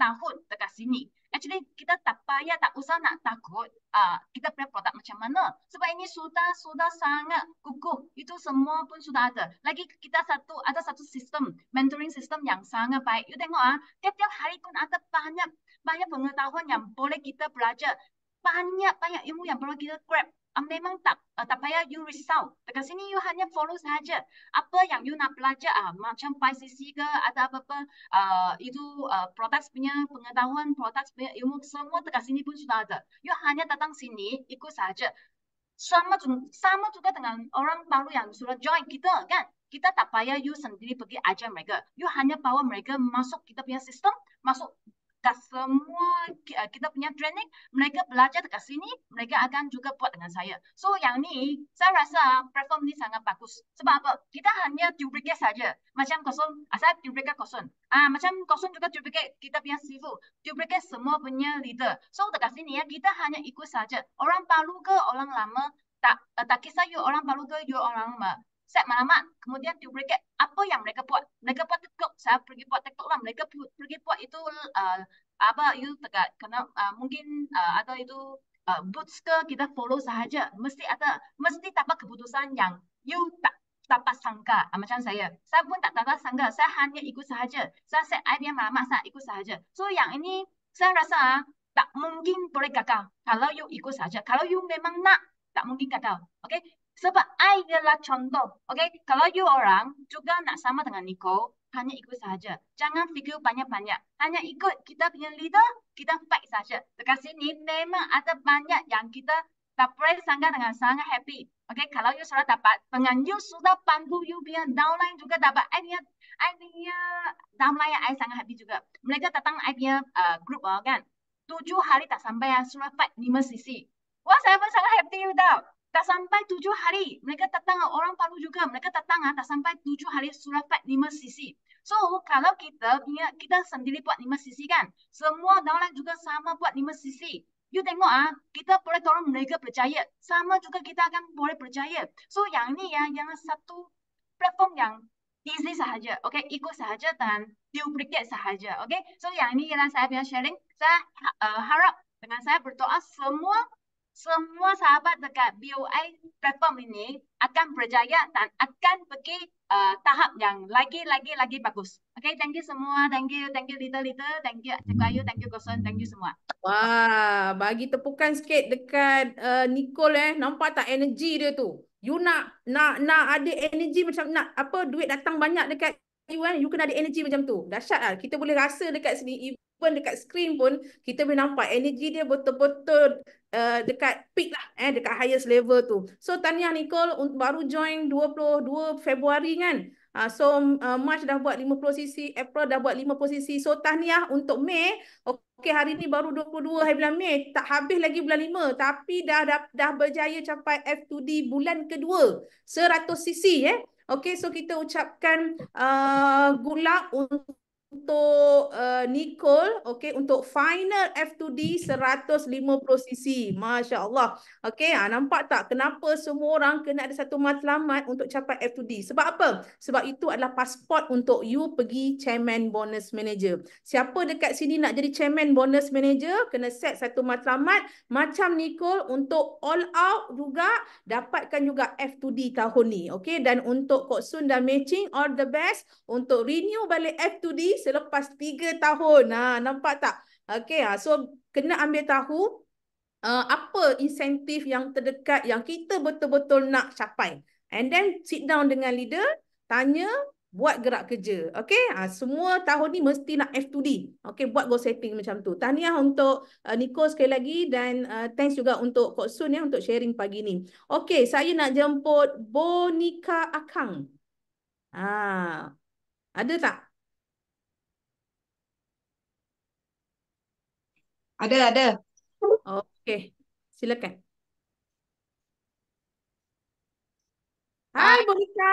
tahun dekat sini actually kita tak payah tak usah nak takut uh, kita punya produk macam mana sebab ini sudah sudah sangat kukuh itu semua pun sudah ada lagi kita satu ada satu sistem mentoring sistem yang sangat baik you tengok ah tiap-tiap hari pun ada banyak banyak pengetahuan yang boleh kita belajar banyak banyak ilmu yang perlu kita grab uh, memang tak uh, tak payah you result. Dekat sini you hanya follow saja. Apa yang you nak belajar uh, macam 5cc ke atau apa-apa uh, itu uh, products punya pengetahuan, products punya ilmu semua dekat sini pun sudah ada. You hanya datang sini ikut saja. Sama, sama juga dengan orang baru yang sudah join kita kan. Kita tak payah you sendiri pergi ajar mereka. You hanya bawa mereka masuk kita punya sistem, masuk dekat semua eh, kita punya training, mereka belajar dekat sini, mereka akan juga buat dengan saya. So yang ni, saya rasa platform ni sangat bagus. Sebab apa? Kita hanya duplicate saja. Macam kosong, asal ah, duplicate kosong. Ah, macam kosong juga duplicate kita punya sifu. Duplicate semua punya leader. So dekat sini ya, kita hanya ikut saja. Orang baru ke orang lama, tak uh, tak kisah you orang baru ke you orang lama. Set malamat, kemudian duplicate apa yang mereka buat. Mereka buat saya pergi buat TikTok lah. Mereka pergi buat itu uh, apa you dekat kena uh, mungkin uh, ada itu uh, boots ke kita follow sahaja. Mesti ada mesti tapak keputusan yang you tak dapat sangka uh, macam saya. Saya pun tak dapat sangka. Saya hanya ikut sahaja. Saya set idea mama saya ikut sahaja. So yang ini saya rasa uh, tak mungkin boleh gagal. Kalau you ikut sahaja. Kalau you memang nak tak mungkin gagal. Okay? Sebab I lah contoh. Okay? Kalau you orang juga nak sama dengan Nicole, hanya ikut saja, Jangan fikir banyak-banyak. Hanya ikut kita punya leader, kita fight saja. Dekat sini memang ada banyak yang kita tak boleh sangka dengan sangat happy. Okay, kalau you sudah dapat, dengan you sudah bantu you punya downline juga dapat. I punya, I punya downline yang I sangat happy juga. Mereka datang I punya uh, group uh, kan. Tujuh hari tak sampai ya, sudah fight 5 sisi. Wah, saya pun sangat happy you tau tak sampai tujuh hari mereka datang orang palu juga mereka datang ah, tak sampai tujuh hari surafat lima sisi so kalau kita ingat kita sendiri buat lima sisi kan semua daulat juga sama buat lima sisi You tengok ah, kita boleh tolong mereka percaya. Sama juga kita akan boleh percaya. So yang ni ya, ah, yang satu platform yang easy sahaja. Okay, ikut sahaja dan duplicate sahaja. Okay, so yang ni ialah saya punya sharing. Saya uh, harap dengan saya berdoa semua semua sahabat dekat BOI platform ini akan berjaya dan akan pergi uh, tahap yang lagi lagi lagi bagus. Okay, thank you semua, thank you, thank you little little, thank you Cik Ayu, thank you Gosun, thank you semua. Wah, bagi tepukan sikit dekat uh, Nicole eh, nampak tak energi dia tu? You nak nak nak ada energi macam nak apa duit datang banyak dekat you eh, you kena ada energi macam tu. Dahsyat lah, kita boleh rasa dekat sini pun dekat screen pun kita boleh nampak energy dia betul-betul Uh, dekat peak lah eh dekat highest level tu. So tahniah Nicole baru join 22 Februari kan. Uh, so uh, March dah buat 50 sisi, April dah buat 50 sisi. So tahniah untuk Mei. Okey hari ni baru 22 hari bulan Mei, tak habis lagi bulan 5 tapi dah dah, dah berjaya capai F2D bulan kedua 100 sisi eh. Okey so kita ucapkan uh, eh, gula untuk untuk uh, Nicole okey untuk final F2D 150 cc masya-Allah okey ha, ah, nampak tak kenapa semua orang kena ada satu matlamat untuk capai F2D sebab apa sebab itu adalah pasport untuk you pergi chairman bonus manager siapa dekat sini nak jadi chairman bonus manager kena set satu matlamat macam Nicole untuk all out juga dapatkan juga F2D tahun ni okey dan untuk Kok dan matching all the best untuk renew balik F2D selepas 3 tahun. Ha, nampak tak? Okay, ha. so kena ambil tahu uh, apa insentif yang terdekat yang kita betul-betul nak capai. And then sit down dengan leader, tanya, buat gerak kerja. Okay, ha, semua tahun ni mesti nak F2D. Okay, buat goal setting macam tu. Tahniah untuk uh, Nico sekali lagi dan uh, thanks juga untuk Kok Sun ya untuk sharing pagi ni. Okay, saya nak jemput Bonika Akang. Ah, ada tak? Ada, ada. Okey, silakan. Hai, Monica.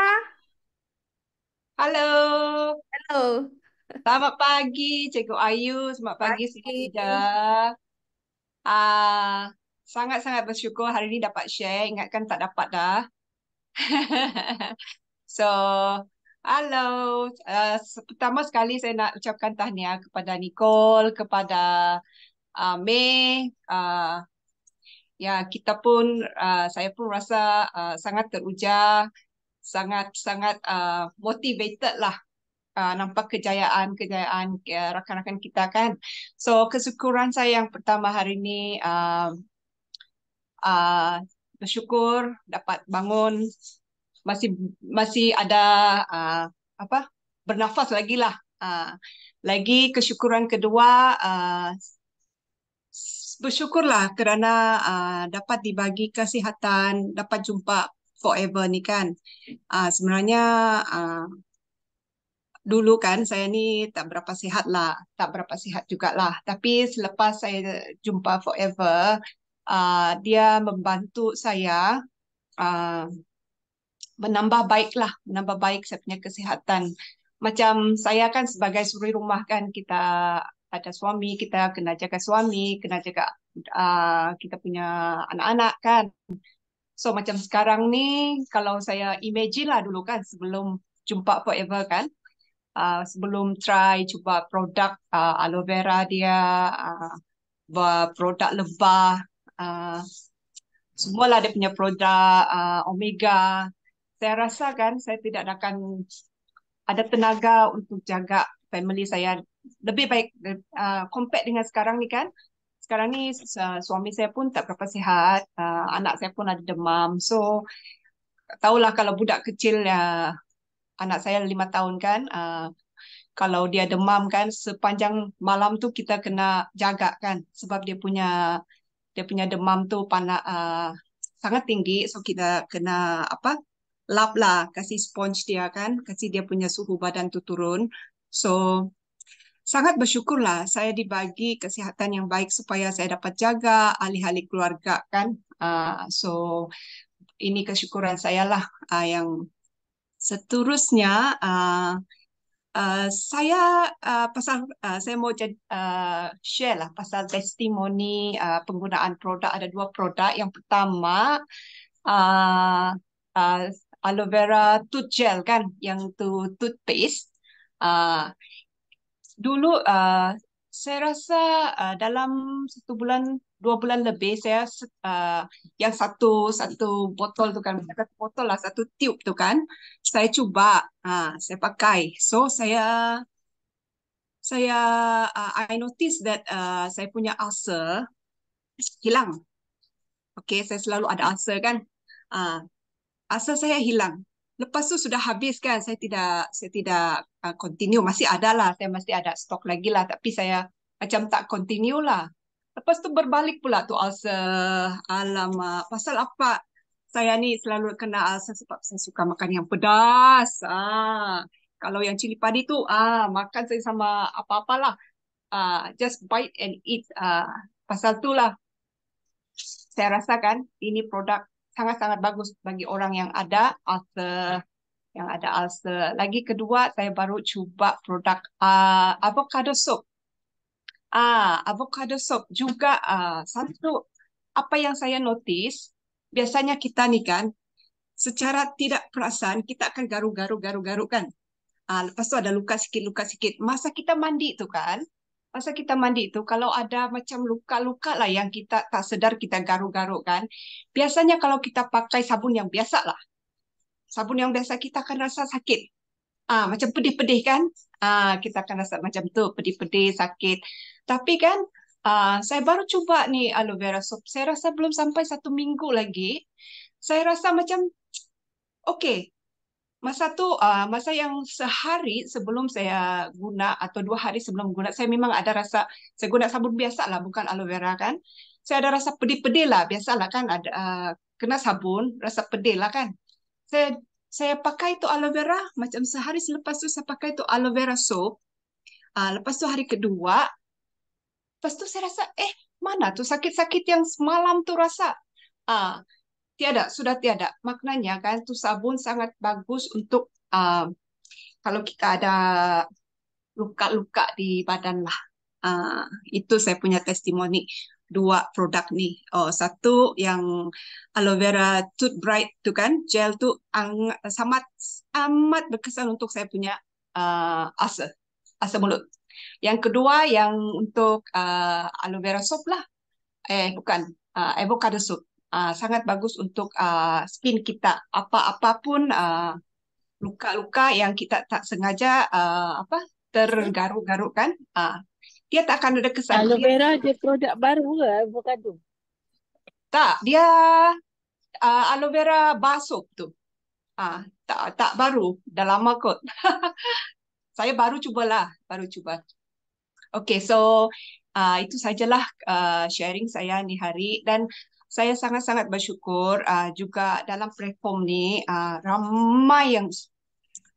Hello. Hello. Selamat pagi, Cikgu Ayu. Selamat pagi, pagi. Ah, uh, Sangat-sangat bersyukur hari ini dapat share. Ingatkan tak dapat dah. so, Hello, uh, ah, pertama sekali saya nak ucapkan tahniah kepada Nicole, kepada uh, Mei, uh, ya kita pun uh, saya pun rasa uh, sangat teruja, sangat sangat uh, motivated lah uh, nampak kejayaan kejayaan uh, rakan-rakan kita kan. So kesyukuran saya yang pertama hari ini uh, uh, bersyukur dapat bangun masih masih ada uh, apa bernafas lagi lah. Uh, lagi kesyukuran kedua uh, bersyukurlah kerana uh, dapat dibagi kesihatan, dapat jumpa forever ni kan. Uh, sebenarnya uh, dulu kan saya ni tak berapa sihat lah, tak berapa sihat juga lah. Tapi selepas saya jumpa forever, uh, dia membantu saya uh, menambah baik lah, menambah baik saya punya kesihatan. Macam saya kan sebagai suri rumah kan kita ada suami kita kena jaga suami kena jaga uh, ah, kita punya anak-anak kan so macam sekarang ni kalau saya imagine lah dulu kan sebelum jumpa forever kan uh, sebelum try cuba produk uh, aloe vera dia uh, produk lebah uh, lah dia punya produk uh, omega saya rasa kan saya tidak akan ada tenaga untuk jaga family saya lebih baik uh, compare dengan sekarang ni kan. Sekarang ni uh, suami saya pun tak berapa sihat, uh, anak saya pun ada demam. So tahulah kalau budak kecil uh, anak saya lima tahun kan, uh, kalau dia demam kan sepanjang malam tu kita kena jaga kan sebab dia punya dia punya demam tu panas uh, sangat tinggi so kita kena apa lap lah kasih sponge dia kan kasih dia punya suhu badan tu turun so sangat bersyukurlah saya dibagi kesihatan yang baik supaya saya dapat jaga ahli-ahli keluarga kan. Uh, so ini kesyukuran saya lah uh, yang seterusnya uh, uh, saya uh, pasal uh, saya mau jad, uh, share lah pasal testimoni uh, penggunaan produk ada dua produk yang pertama uh, uh, aloe vera tooth gel kan yang tu toothpaste uh, dulu uh, saya rasa uh, dalam satu bulan dua bulan lebih saya uh, yang satu satu botol tu kan satu botol lah satu tube tu kan saya cuba uh, saya pakai so saya saya uh, I notice that uh, saya punya ulcer hilang okay saya selalu ada ulcer kan uh, ulcer saya hilang lepas tu sudah habis kan saya tidak saya tidak uh, continue masih ada lah saya masih ada stok lagi lah tapi saya macam tak continue lah lepas tu berbalik pula tu ulcer alamak pasal apa saya ni selalu kena ulcer sebab saya suka makan yang pedas ah kalau yang cili padi tu ah makan saya sama apa-apalah ah just bite and eat ah pasal tu lah saya rasa kan ini produk sangat-sangat bagus bagi orang yang ada ulcer yang ada ulcer. Lagi kedua, saya baru cuba produk uh, avocado soup. Ah, uh, avocado soup juga uh, satu apa yang saya notice biasanya kita ni kan secara tidak perasan kita akan garu-garu garu-garu kan. Ah, uh, lepas tu ada luka sikit luka sikit masa kita mandi tu kan. Masa kita mandi tu kalau ada macam luka-luka lah yang kita tak sedar kita garuk-garuk kan. Biasanya kalau kita pakai sabun yang biasa lah. Sabun yang biasa kita akan rasa sakit. Ah macam pedih-pedih kan? Ah kita akan rasa macam tu pedih-pedih sakit. Tapi kan ah saya baru cuba ni aloe vera soap. Saya rasa belum sampai satu minggu lagi. Saya rasa macam okey, Masa tu, uh, masa yang sehari sebelum saya guna atau dua hari sebelum guna, saya memang ada rasa, saya guna sabun biasa lah, bukan aloe vera kan. Saya ada rasa pedih-pedih lah, biasa lah kan, ada, uh, kena sabun, rasa pedih lah kan. Saya, saya pakai tu aloe vera, macam sehari selepas tu saya pakai tu aloe vera soap. Uh, lepas tu hari kedua, lepas tu saya rasa, eh mana tu sakit-sakit yang semalam tu rasa. Uh, tiada sudah tiada maknanya kan tu sabun sangat bagus untuk um, kalau kita ada luka-luka di badan lah uh, itu saya punya testimoni dua produk ni oh satu yang aloe vera tooth bright tu kan gel tu ang- sangat amat berkesan untuk saya punya uh, asa asa mulut yang kedua yang untuk uh, aloe vera soap lah eh bukan uh, avocado soap uh, sangat bagus untuk uh, skin kita apa apapun pun ah, luka-luka yang kita tak sengaja uh, apa tergaruk-garuk kan uh, dia tak akan ada kesan aloe vera dia produk baru ke bukan tu tak dia uh, aloe vera basuh tu uh, tak tak baru dah lama kot saya baru cubalah baru cuba Okay, so uh, itu sajalah uh, sharing saya ni hari dan saya sangat-sangat bersyukur uh, juga dalam platform ni uh, ramai yang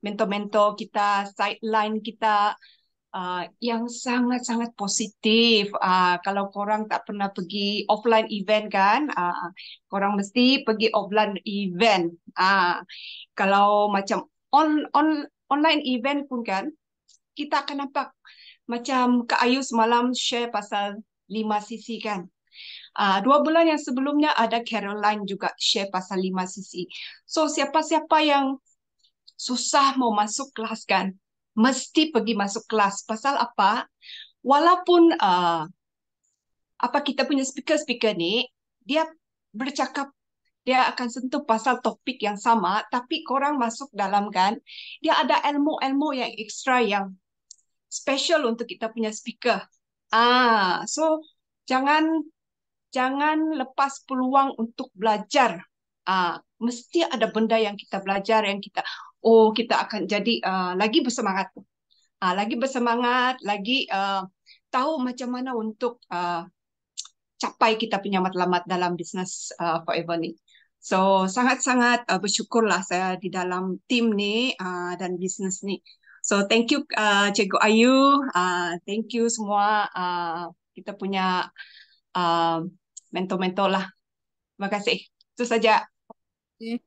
mentor-mentor kita, sideline kita uh, yang sangat-sangat positif. Uh, kalau korang tak pernah pergi offline event kan, uh, korang mesti pergi offline event. Uh, kalau macam on on online event pun kan, kita akan nampak macam Kak Ayu semalam share pasal lima sisi kan uh, dua bulan yang sebelumnya ada Caroline juga share pasal lima sisi. So siapa-siapa yang susah mau masuk kelas kan, mesti pergi masuk kelas. Pasal apa? Walaupun uh, apa kita punya speaker-speaker ni, dia bercakap, dia akan sentuh pasal topik yang sama, tapi korang masuk dalam kan, dia ada ilmu-ilmu yang extra yang special untuk kita punya speaker. Ah, so jangan jangan lepas peluang untuk belajar. Uh, mesti ada benda yang kita belajar yang kita oh kita akan jadi uh, lagi bersemangat. Uh, lagi bersemangat, lagi uh, tahu macam mana untuk uh, capai kita punya matlamat dalam bisnes uh, forever ni. So sangat-sangat uh, bersyukurlah saya di dalam tim ni uh, dan bisnes ni. So thank you uh, Cikgu Ayu, uh, thank you semua uh, kita punya uh, mentor-mentor lah. Terima kasih. Itu saja.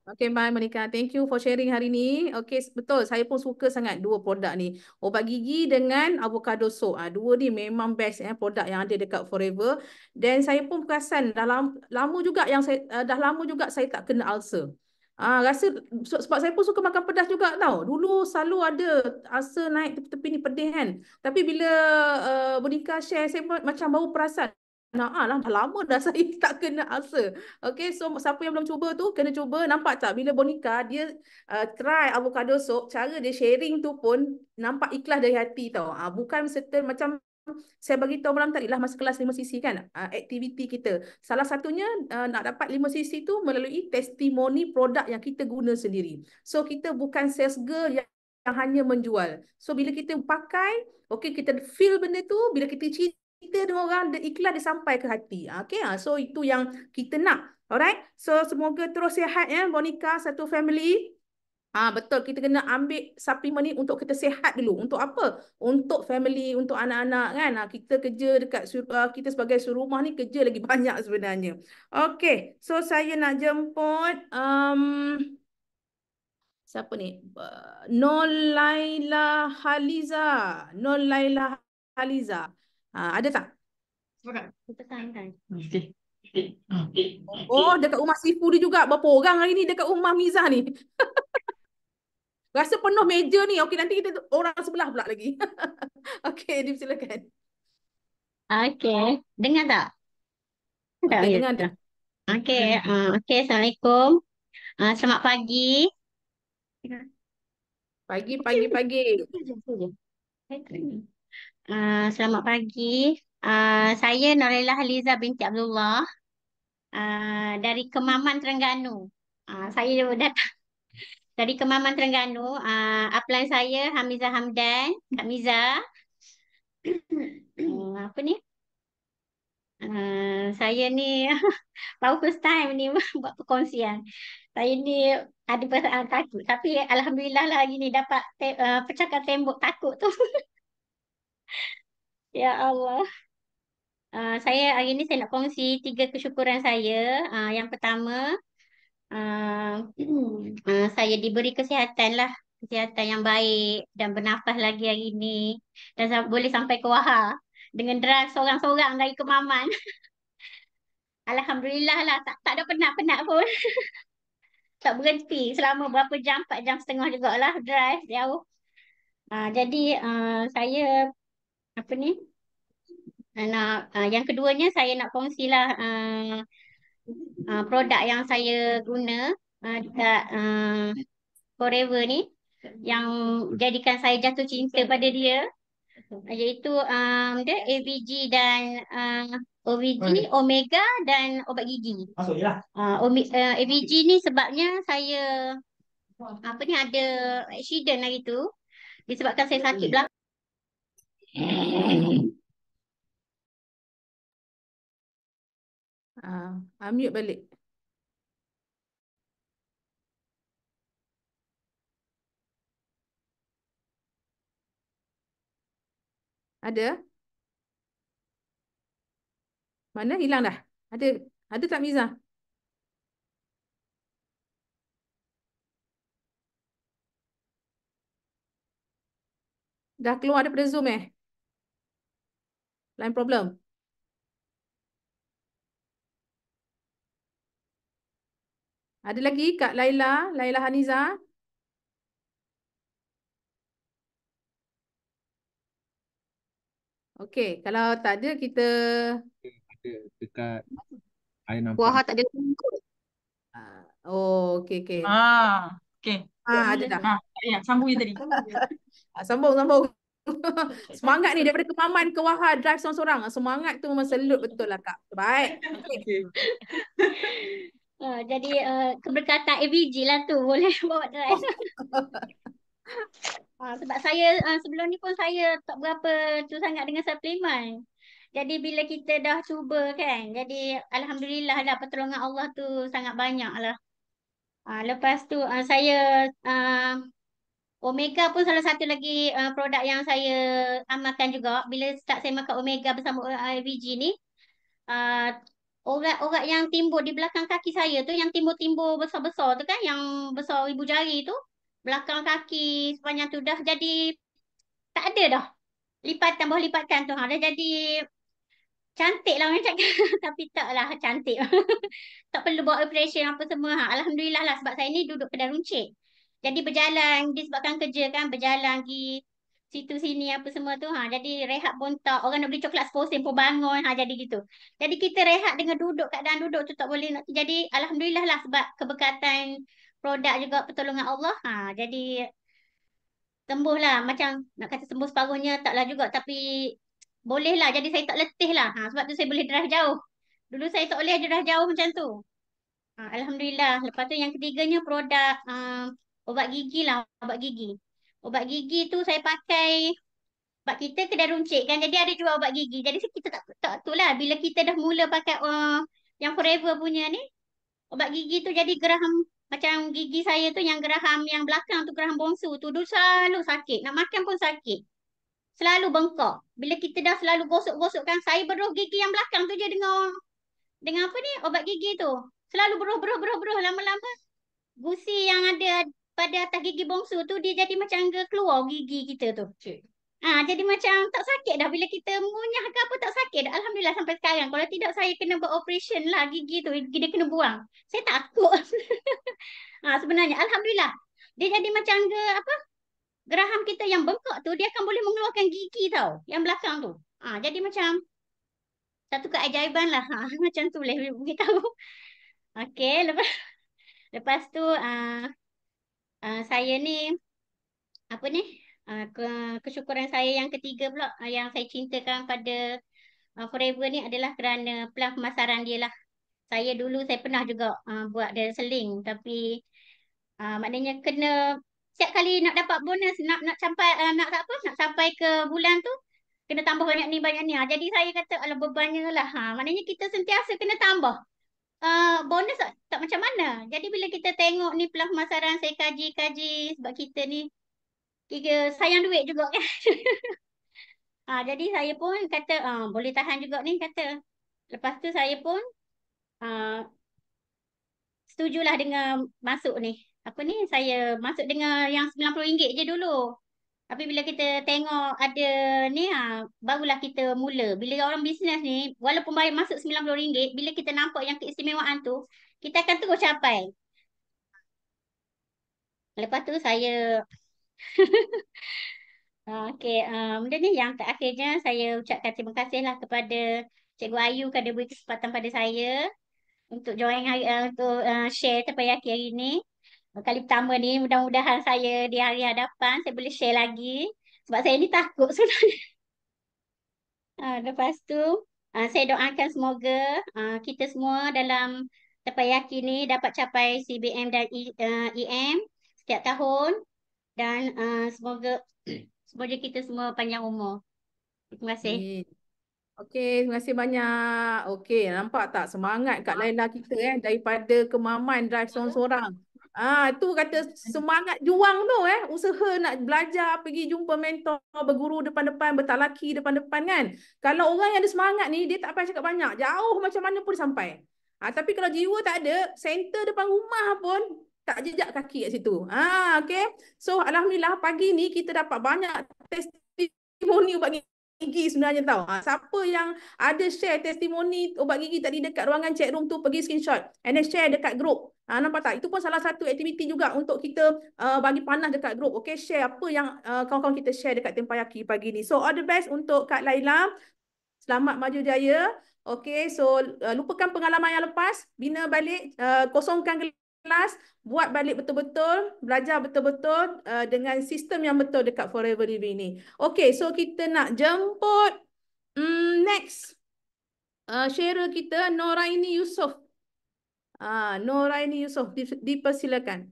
Okay, bye Monica. Thank you for sharing hari ni. Okay, betul. Saya pun suka sangat dua produk ni. Obat gigi dengan avocado soap. Ha, ah, dua ni memang best eh, produk yang ada dekat Forever. Dan saya pun perasan dah lama, lama juga yang saya ah, dah lama juga saya tak kena ulcer. Ah, ha, rasa sebab saya pun suka makan pedas juga tau. Dulu selalu ada rasa naik tepi-tepi ni pedih kan. Tapi bila uh, ah, Monica share, saya macam baru perasan. Nah, dah lama dah saya tak kena asa. Okay, so siapa yang belum cuba tu, kena cuba. Nampak tak? Bila Bonika, dia uh, try avocado soap, cara dia sharing tu pun nampak ikhlas dari hati tau. Uh, bukan certain macam saya bagi tahu malam tadi lah masa kelas 5 sisi kan uh, aktiviti kita. Salah satunya eh, nak dapat 5 sisi tu melalui testimoni produk yang kita guna sendiri. So kita bukan sales girl yang, yang hanya menjual. So bila kita pakai, okay, kita feel benda tu, bila kita cinta, kita dengan orang ikhlas dia sampai ke hati. Ah, okay, ah. so itu yang kita nak. Alright, so semoga terus sihat ya, Monica satu family. Ha, betul, kita kena ambil suplemen ni untuk kita sehat dulu. Untuk apa? Untuk family, untuk anak-anak kan. Ha, kita kerja dekat, kita sebagai rumah ni kerja lagi banyak sebenarnya. Okay, so saya nak jemput um, siapa ni? Uh, Nolaila Haliza. Nolaila Haliza. Nolaila Haliza. Ah ada tak? Hmm. Oh, dekat rumah Sifu dia juga. Berapa orang hari ni dekat rumah Miza ni? Rasa penuh meja ni. Okey, nanti kita orang sebelah pula lagi. Okey, Adib silakan. Okey, dengar tak? Okey, dengar tak? Okey, uh, ah, okay, Assalamualaikum. Uh, selamat pagi. Pagi, pagi, pagi. Uh, selamat pagi. Uh, saya Norella Haliza binti Abdullah uh, dari Kemaman Terengganu. Uh, saya datang dari Kemaman Terengganu. Uh, upline saya Hamiza Hamdan, Kak Miza. uh, apa ni? Uh, saya ni baru first time ni buat perkongsian. Saya ni ada perasaan takut. Tapi Alhamdulillah lah hari ni dapat te- uh, pecahkan tembok takut tu. Ya Allah. Uh, saya hari ini saya nak kongsi tiga kesyukuran saya. Uh, yang pertama, uh, uh, saya diberi kesihatan lah. Kesihatan yang baik dan bernafas lagi hari ini. Dan sa- boleh sampai ke Waha dengan drive seorang-seorang dari kemaman. Alhamdulillah lah, tak, tak ada penat-penat pun. tak berhenti selama berapa jam, 4 jam setengah juga lah drive jauh. Uh, jadi uh, saya apa ni ah, nak uh, yang keduanya saya nak kongsilah uh, uh, produk yang saya guna uh, dekat uh, forever ni yang jadikan saya jatuh cinta pada dia iaitu um, dia AVG dan uh, OVG ni omega dan obat gigi. Masuklah. Uh, AVG ni sebabnya saya apa ni ada accident hari tu disebabkan saya sakit belakang. Ah, uh, unmute balik. Ada? Mana hilang dah? Ada ada tak Miza? Dah keluar daripada Zoom eh? Lain problem. Ada lagi Kak Laila, Laila Haniza. Okey, kalau tak ada kita ada dekat air nampak. Wah, tak ada. Ah, oh, okey okey. Ah, okey. Ah, ada dah. Ha, ya, sambung je tadi. Ah, sambung, sambung. Semangat ni daripada kemaman ke Wahar drive seorang-seorang. Ah, semangat tu memang selut betul lah Kak. Baik. Okay. Uh, ah, jadi uh, keberkatan AVG lah tu boleh bawa drive. uh, sebab saya uh, sebelum ni pun saya tak berapa tu sangat dengan suplemen. Jadi bila kita dah cuba kan. Jadi Alhamdulillah lah pertolongan Allah tu sangat banyak lah. Uh, lepas tu uh, saya uh, Omega pun salah satu lagi uh, produk yang saya amalkan juga. Bila start saya makan Omega bersama IVG ni, orang-orang uh, yang timbul di belakang kaki saya tu, yang timbul-timbul besar-besar tu kan, yang besar ibu jari tu, belakang kaki sepanjang tu dah jadi tak ada dah. Lipatan, boleh lipatkan tu. Ha, dah jadi cantik lah orang cakap. Tapi tak lah cantik. tak perlu buat operation apa semua. Ha. Alhamdulillah lah sebab saya ni duduk kedai runcit jadi berjalan disebabkan kerja kan berjalan pergi situ sini apa semua tu ha jadi rehat pun tak. orang nak beli coklat sposin pun bangun ha jadi gitu jadi kita rehat dengan duduk kat dalam duduk tu tak boleh nak, jadi alhamdulillah lah sebab keberkatan produk juga pertolongan Allah ha jadi sembuh lah macam nak kata sembuh separuhnya taklah juga tapi boleh lah jadi saya tak letih lah ha sebab tu saya boleh drive jauh dulu saya tak boleh drive jauh macam tu ha, alhamdulillah lepas tu yang ketiganya produk uh, Ubat gigi lah, ubat gigi. Ubat gigi tu saya pakai sebab kita kena runcit kan. Jadi ada jual ubat gigi. Jadi kita tak tak tu lah. Bila kita dah mula pakai uh, yang forever punya ni. Ubat gigi tu jadi geraham. Macam gigi saya tu yang geraham yang belakang tu geraham bongsu tu. Dulu selalu sakit. Nak makan pun sakit. Selalu bengkok. Bila kita dah selalu gosok-gosokkan. Saya beruh gigi yang belakang tu je dengan dengan apa ni? Ubat gigi tu. Selalu beruh-beruh-beruh-beruh lama-lama. Gusi yang ada pada atas gigi bongsu tu dia jadi macam keluar gigi kita tu. Okay. Ha, jadi macam tak sakit dah bila kita mengunyah ke apa tak sakit. Alhamdulillah sampai sekarang. Kalau tidak saya kena buat operation lah gigi tu. Gigi dia kena buang. Saya takut. ha, sebenarnya Alhamdulillah. Dia jadi macam ke apa? Geraham kita yang bengkok tu dia akan boleh mengeluarkan gigi tau. Yang belakang tu. Ha, jadi macam satu keajaiban lah. Ha, macam tu boleh beritahu. Okay. Lepas, lepas tu uh, Eh, saya ni apa ni? Uh, ke, kesyukuran saya yang ketiga pula uh, yang saya cintakan pada uh, Forever ni adalah kerana pelan pemasaran dia lah. Saya dulu saya pernah juga uh, buat dia seling tapi uh, maknanya kena setiap kali nak dapat bonus nak nak sampai uh, nak apa nak sampai ke bulan tu kena tambah banyak ni banyak ni. Ha. Jadi saya kata ala bebannya lah. Ha. Maknanya kita sentiasa kena tambah uh, bonus tak, tak macam mana. Jadi bila kita tengok ni pelah masaran saya kaji-kaji sebab kita ni kira sayang duit juga kan. Ah uh, jadi saya pun kata ah uh, boleh tahan juga ni kata. Lepas tu saya pun ah uh, setujulah dengan masuk ni. Apa ni saya masuk dengan yang RM90 je dulu. Tapi bila kita tengok ada ni ha, barulah kita mula. Bila orang bisnes ni, walaupun bayar masuk RM90, bila kita nampak yang keistimewaan tu, kita akan terus capai. Lepas tu saya... Ah, okay um, ah, benda ni yang terakhirnya saya ucapkan terima lah kepada Cikgu Ayu kerana beri kesempatan pada saya untuk join uh, untuk uh, share tempayaki hari ini kali pertama ni mudah-mudahan saya di hari hadapan saya boleh share lagi sebab saya ni takut sebenarnya. Ha, lepas tu ha, saya doakan semoga ha, kita semua dalam tempat yakin ni dapat capai CBM dan EM eh, e setiap tahun dan ha, semoga semoga kita semua panjang umur. Terima kasih. Okey, terima kasih banyak. Okey, nampak tak semangat Kak Laila kita eh daripada kemaman drive seorang-seorang. Ah tu kata semangat juang tu eh usaha nak belajar pergi jumpa mentor berguru depan-depan bertalaki depan-depan kan kalau orang yang ada semangat ni dia tak payah cakap banyak jauh macam mana pun sampai ah tapi kalau jiwa tak ada center depan rumah pun tak jejak kaki kat situ ah okey so alhamdulillah pagi ni kita dapat banyak testimoni buat gigi sebenarnya tau. Ha, siapa yang ada share testimoni obat gigi tadi dekat ruangan chat room tu pergi screenshot and then share dekat grup. Ha, nampak tak? Itu pun salah satu aktiviti juga untuk kita uh, bagi panah dekat grup. Okay, share apa yang uh, kawan-kawan kita share dekat Tempayaki pagi ni. So, all the best untuk Kak Laila. Selamat maju jaya. Okay, so uh, lupakan pengalaman yang lepas. Bina balik. Uh, kosongkan gelap kelas buat balik betul-betul belajar betul-betul uh, dengan sistem yang betul dekat Forever Living ni. Okay, so kita nak jemput um, next uh, sharer kita Noraini Yusof. Ah, uh, Noraini Yusof di dipersilakan.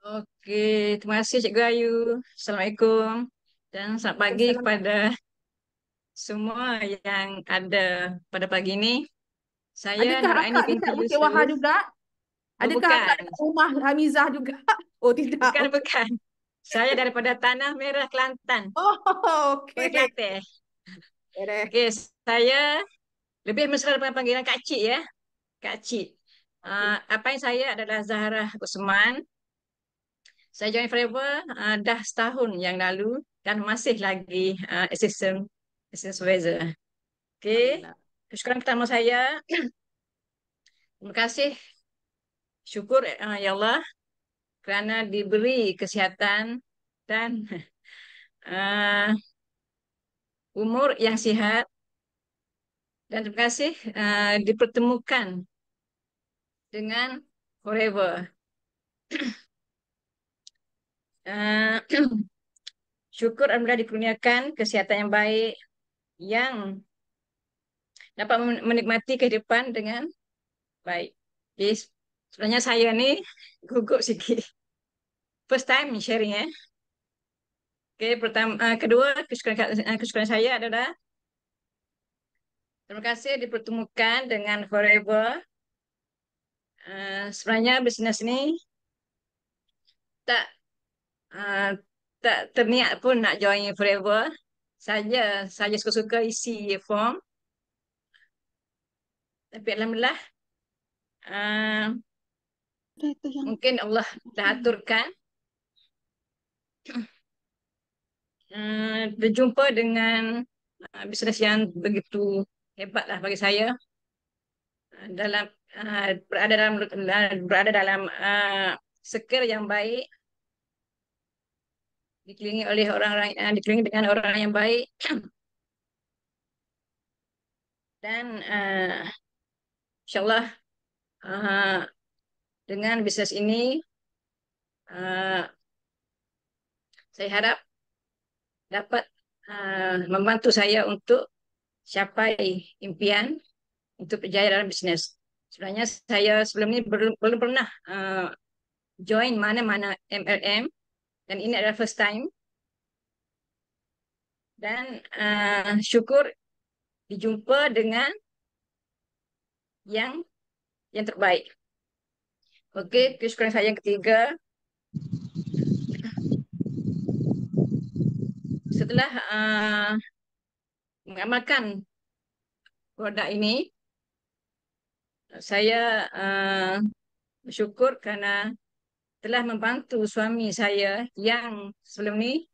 Okay, terima kasih Cikgu Ayu. Assalamualaikum dan selamat pagi kepada semua yang ada pada pagi ini. Saya Adakah Noraini Binti Yusof. Adakah Akak Yusuf. Oh, Adakah oh, Ada rumah Hamizah juga? Oh tidak. Bukan, bukan. Saya daripada Tanah Merah, Kelantan. Oh, okey. Kelantan. okay saya lebih mesra dengan panggilan Kak Cik ya. Kak Cik. Uh, apa yang saya adalah Zahra Kusman. Saya join Forever uh, dah setahun yang lalu dan masih lagi uh, assistant assistant supervisor. Okey. Sekarang pertama saya terima kasih Syukur uh, ya Allah karena diberi kesehatan dan uh, umur yang sehat. Dan terima kasih uh, dipertemukan dengan forever. uh, syukur Alhamdulillah dikurniakan kesehatan yang baik yang dapat menikmati kehidupan dengan baik. Peace. sebenarnya saya ni gugup sikit. First time sharing ya. Eh. Okay, pertama, ah, kedua kesukaan, uh, kesukaan saya adalah terima kasih dipertemukan dengan Forever. Uh, sebenarnya bisnes ni tak uh, tak terniat pun nak join Forever. saja saya suka-suka isi form. Tapi alhamdulillah uh, mungkin Allah dah hmm. aturkan hmm, berjumpa dengan uh, bisnes yang begitu hebatlah bagi saya uh, dalam uh, berada dalam berada dalam uh, sekir yang baik dikelilingi oleh orang-orang uh, dikelilingi dengan orang yang baik dan uh, insyaallah uh, dengan bisnes ini uh, saya harap dapat uh, membantu saya untuk capai impian untuk berjaya dalam bisnes. Sebenarnya saya sebelum ini belum, belum pernah uh, join mana-mana MLM dan ini adalah first time. Dan uh, syukur dijumpa dengan yang yang terbaik. Okey, kuis kurang saya yang ketiga. Setelah uh, ah, mengamalkan produk ini, saya uh, bersyukur kerana telah membantu suami saya yang sebelum ni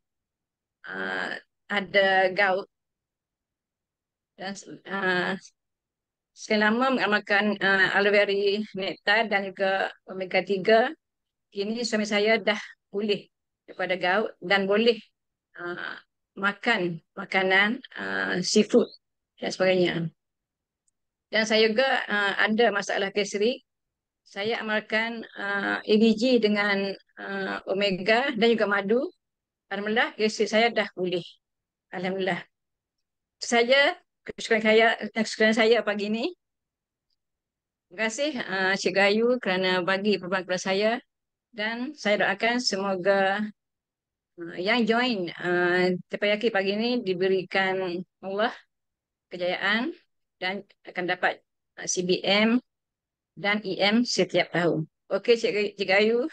uh, ada gout. Dan uh, selama mengamalkan uh, aloe vera nectar dan juga omega 3 kini suami saya dah pulih daripada gout dan boleh uh, makan makanan uh, seafood dan sebagainya dan saya juga uh, ada masalah gastrik saya amalkan uh, ABG dengan uh, omega dan juga madu alhamdulillah gastrik saya dah pulih alhamdulillah saya kesukaan saya kesukaan saya pagi ini. Terima kasih uh, Cik Gayu kerana bagi peluang kepada saya dan saya doakan semoga uh, yang join uh, TPYK pagi ini diberikan Allah kejayaan dan akan dapat uh, CBM dan EM setiap tahun. Okey Cik, Cik Gayu.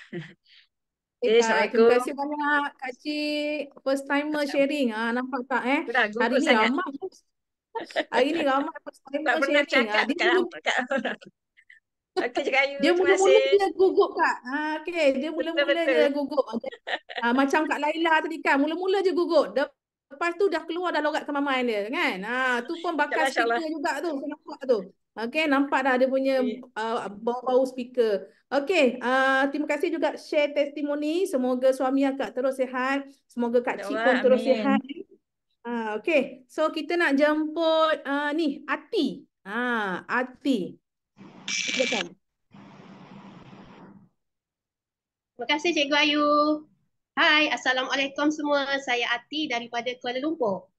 Okay, Terima kasih banyak Kak Cik. First timer sharing. Ah, nampak tak eh? Lah, Hari ini sangat. Hari ni ramai Tak pernah ah, cakap kak. orang. Okey cakap you. Dia mula-mula dia gugup kak. Ha, ah, okay. Dia mula-mula dia gugup. Ha, macam kak Laila tadi kan. Mula-mula je gugup. Lepas tu dah keluar dah logat kemaman dia kan. Ha, tu pun bakal speaker juga tu. Nampak tu. Okay nampak dah dia punya uh, bau-bau speaker. Okay, uh, terima kasih juga share testimoni. Semoga suami akak terus sihat. Semoga Kak Cik pun terus sihat. Ah, okay. So kita nak jemput uh, ni Ati. Ha, uh, Ati. Betul. Terima kasih Cikgu Ayu. Hai, Assalamualaikum semua. Saya Ati daripada Kuala Lumpur.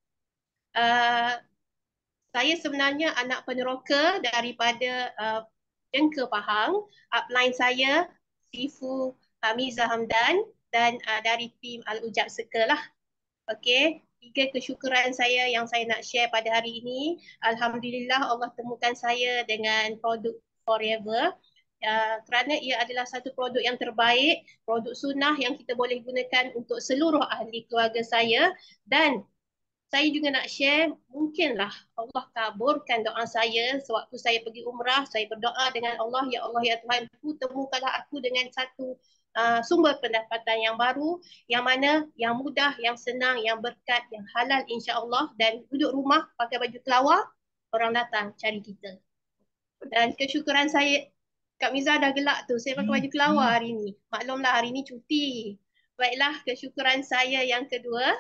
Uh, saya sebenarnya anak peneroka daripada uh, ah, Jengke Pahang. Upline saya, Sifu Hamizah Hamdan dan uh, dari tim Al-Ujab Circle lah. Okay, tiga kesyukuran saya yang saya nak share pada hari ini. Alhamdulillah Allah temukan saya dengan produk Forever. Uh, kerana ia adalah satu produk yang terbaik, produk sunnah yang kita boleh gunakan untuk seluruh ahli keluarga saya dan saya juga nak share, mungkinlah Allah kaburkan doa saya sewaktu saya pergi umrah, saya berdoa dengan Allah, Ya Allah, Ya Tuhan, ku temukanlah aku dengan satu Ah, sumber pendapatan yang baru yang mana yang mudah, yang senang, yang berkat, yang halal insya-Allah dan duduk rumah pakai baju kelawar orang datang cari kita. Dan kesyukuran saya Kak Miza dah gelak tu. Saya pakai baju kelawar hari ni. Maklumlah hari ini cuti. Baiklah kesyukuran saya yang kedua.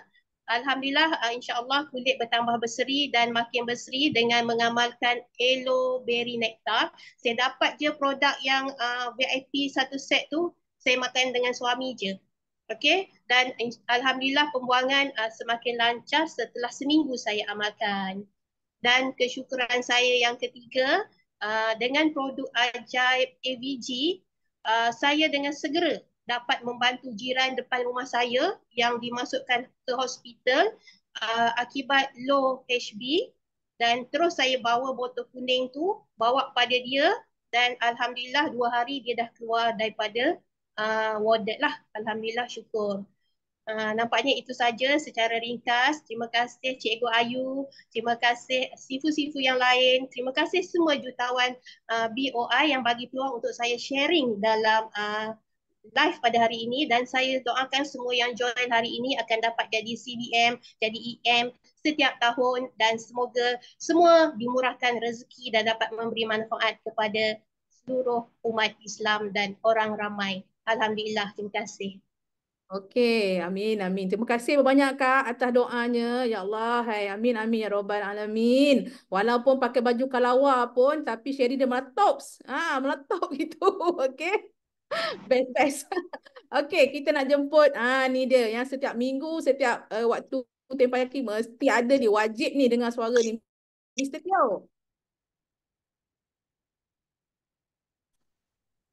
Alhamdulillah uh, insya-Allah kulit bertambah berseri dan makin berseri dengan mengamalkan Elo Berry Nectar. Saya dapat je produk yang uh, ah, VIP satu set tu saya makan dengan suami je. Okey dan alhamdulillah pembuangan uh, semakin lancar setelah seminggu saya amalkan. Dan kesyukuran saya yang ketiga uh, dengan produk ajaib AVG uh, ah, saya dengan segera dapat membantu jiran depan rumah saya yang dimasukkan ke hospital uh, akibat low HB dan terus saya bawa botol kuning tu bawa pada dia dan alhamdulillah dua hari dia dah keluar daripada uh, ah, warded lah. Alhamdulillah syukur. Uh, nampaknya itu saja secara ringkas. Terima kasih Cikgu Ayu. Terima kasih sifu-sifu yang lain. Terima kasih semua jutawan uh, ah, BOI yang bagi peluang untuk saya sharing dalam uh, live pada hari ini dan saya doakan semua yang join hari ini akan dapat jadi CDM, jadi EM setiap tahun dan semoga semua dimurahkan rezeki dan dapat memberi manfaat kepada seluruh umat Islam dan orang ramai. Alhamdulillah. Terima kasih. Okey, amin, amin. Terima kasih banyak Kak atas doanya. Ya Allah, hai. amin, amin, ya Rabbal Alamin. Walaupun pakai baju kalawa pun, tapi Sherry dia meletup. Ah, ha, meletup gitu, okey. Best, best. Okey, kita nak jemput ah ha, ni dia yang setiap minggu, setiap uh, waktu tempah yakin mesti ada dia wajib ni dengan suara ni. Mr. Teo.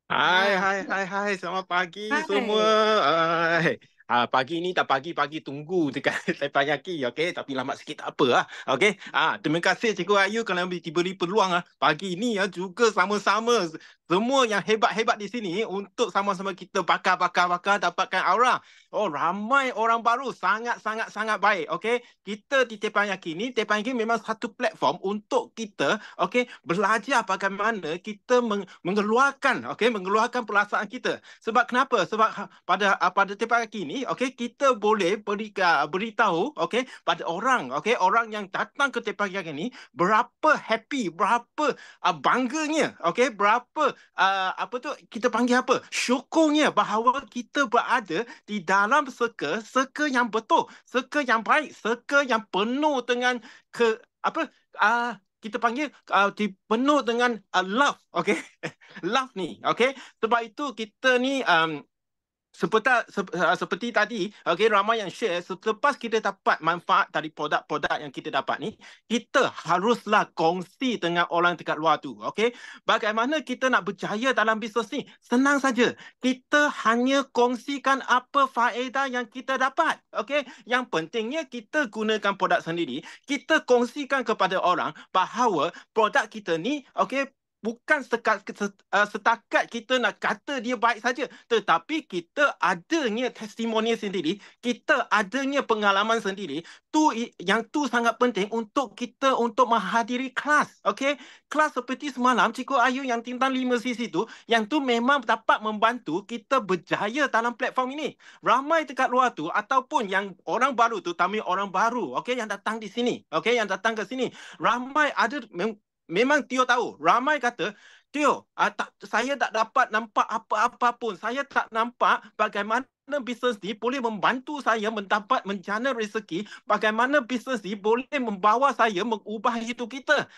Hai, ah. hai, hai, hai. Selamat pagi hai. semua. Hai. Ha, pagi ni tak pagi, pagi tunggu dekat Taipan Yaki, okay? Tapi lambat sikit tak apa lah, okay? Ha, ah, terima kasih Cikgu Ayu kalau tiba-tiba peluang lah. Pagi ni ya, juga sama-sama semua yang hebat-hebat di sini untuk sama-sama kita bakar-bakar-bakar dapatkan aura. Oh, ramai orang baru. Sangat-sangat-sangat baik. Okay? Kita di Tepan ini, Tepan Yakini memang satu platform untuk kita okay, belajar bagaimana kita meng mengeluarkan okay, mengeluarkan perasaan kita. Sebab kenapa? Sebab ha, pada ah, pada Tepan ini. okay, kita boleh beri, ah, beritahu okay, pada orang okay, orang yang datang ke Tepan ini berapa happy, berapa uh, bangganya, okay, berapa uh, apa tu kita panggil apa syukurnya bahawa kita berada di dalam circle circle yang betul circle yang baik circle yang penuh dengan ke apa uh, kita panggil uh, dipenuh dengan uh, love okay love ni okay sebab itu kita ni um, seperti, ah, seperti tadi, okay, ramai yang share, selepas kita dapat manfaat dari produk-produk yang kita dapat ni, kita haruslah kongsi dengan orang dekat luar tu. Okay? Bagaimana kita nak berjaya dalam bisnes ni? Senang saja. Kita hanya kongsikan apa faedah yang kita dapat. Okay? Yang pentingnya kita gunakan produk sendiri, kita kongsikan kepada orang bahawa produk kita ni, okay, bukan sekat, uh, setakat kita nak kata dia baik saja tetapi kita adanya testimoni sendiri kita adanya pengalaman sendiri tu yang tu sangat penting untuk kita untuk menghadiri kelas okey kelas seperti semalam cikgu Ayu yang tentang 5 sisi tu yang tu memang dapat membantu kita berjaya dalam platform ini ramai dekat luar tu ataupun yang orang baru tu tapi orang baru okey yang datang di sini okey yang datang ke sini ramai ada memang Tio tahu. Ramai kata, Tio, uh, ah, tak, saya tak dapat nampak apa-apa pun. Saya tak nampak bagaimana bagaimana bisnes ni boleh membantu saya mendapat menjana rezeki, bagaimana bisnes ni boleh membawa saya mengubah hidup kita.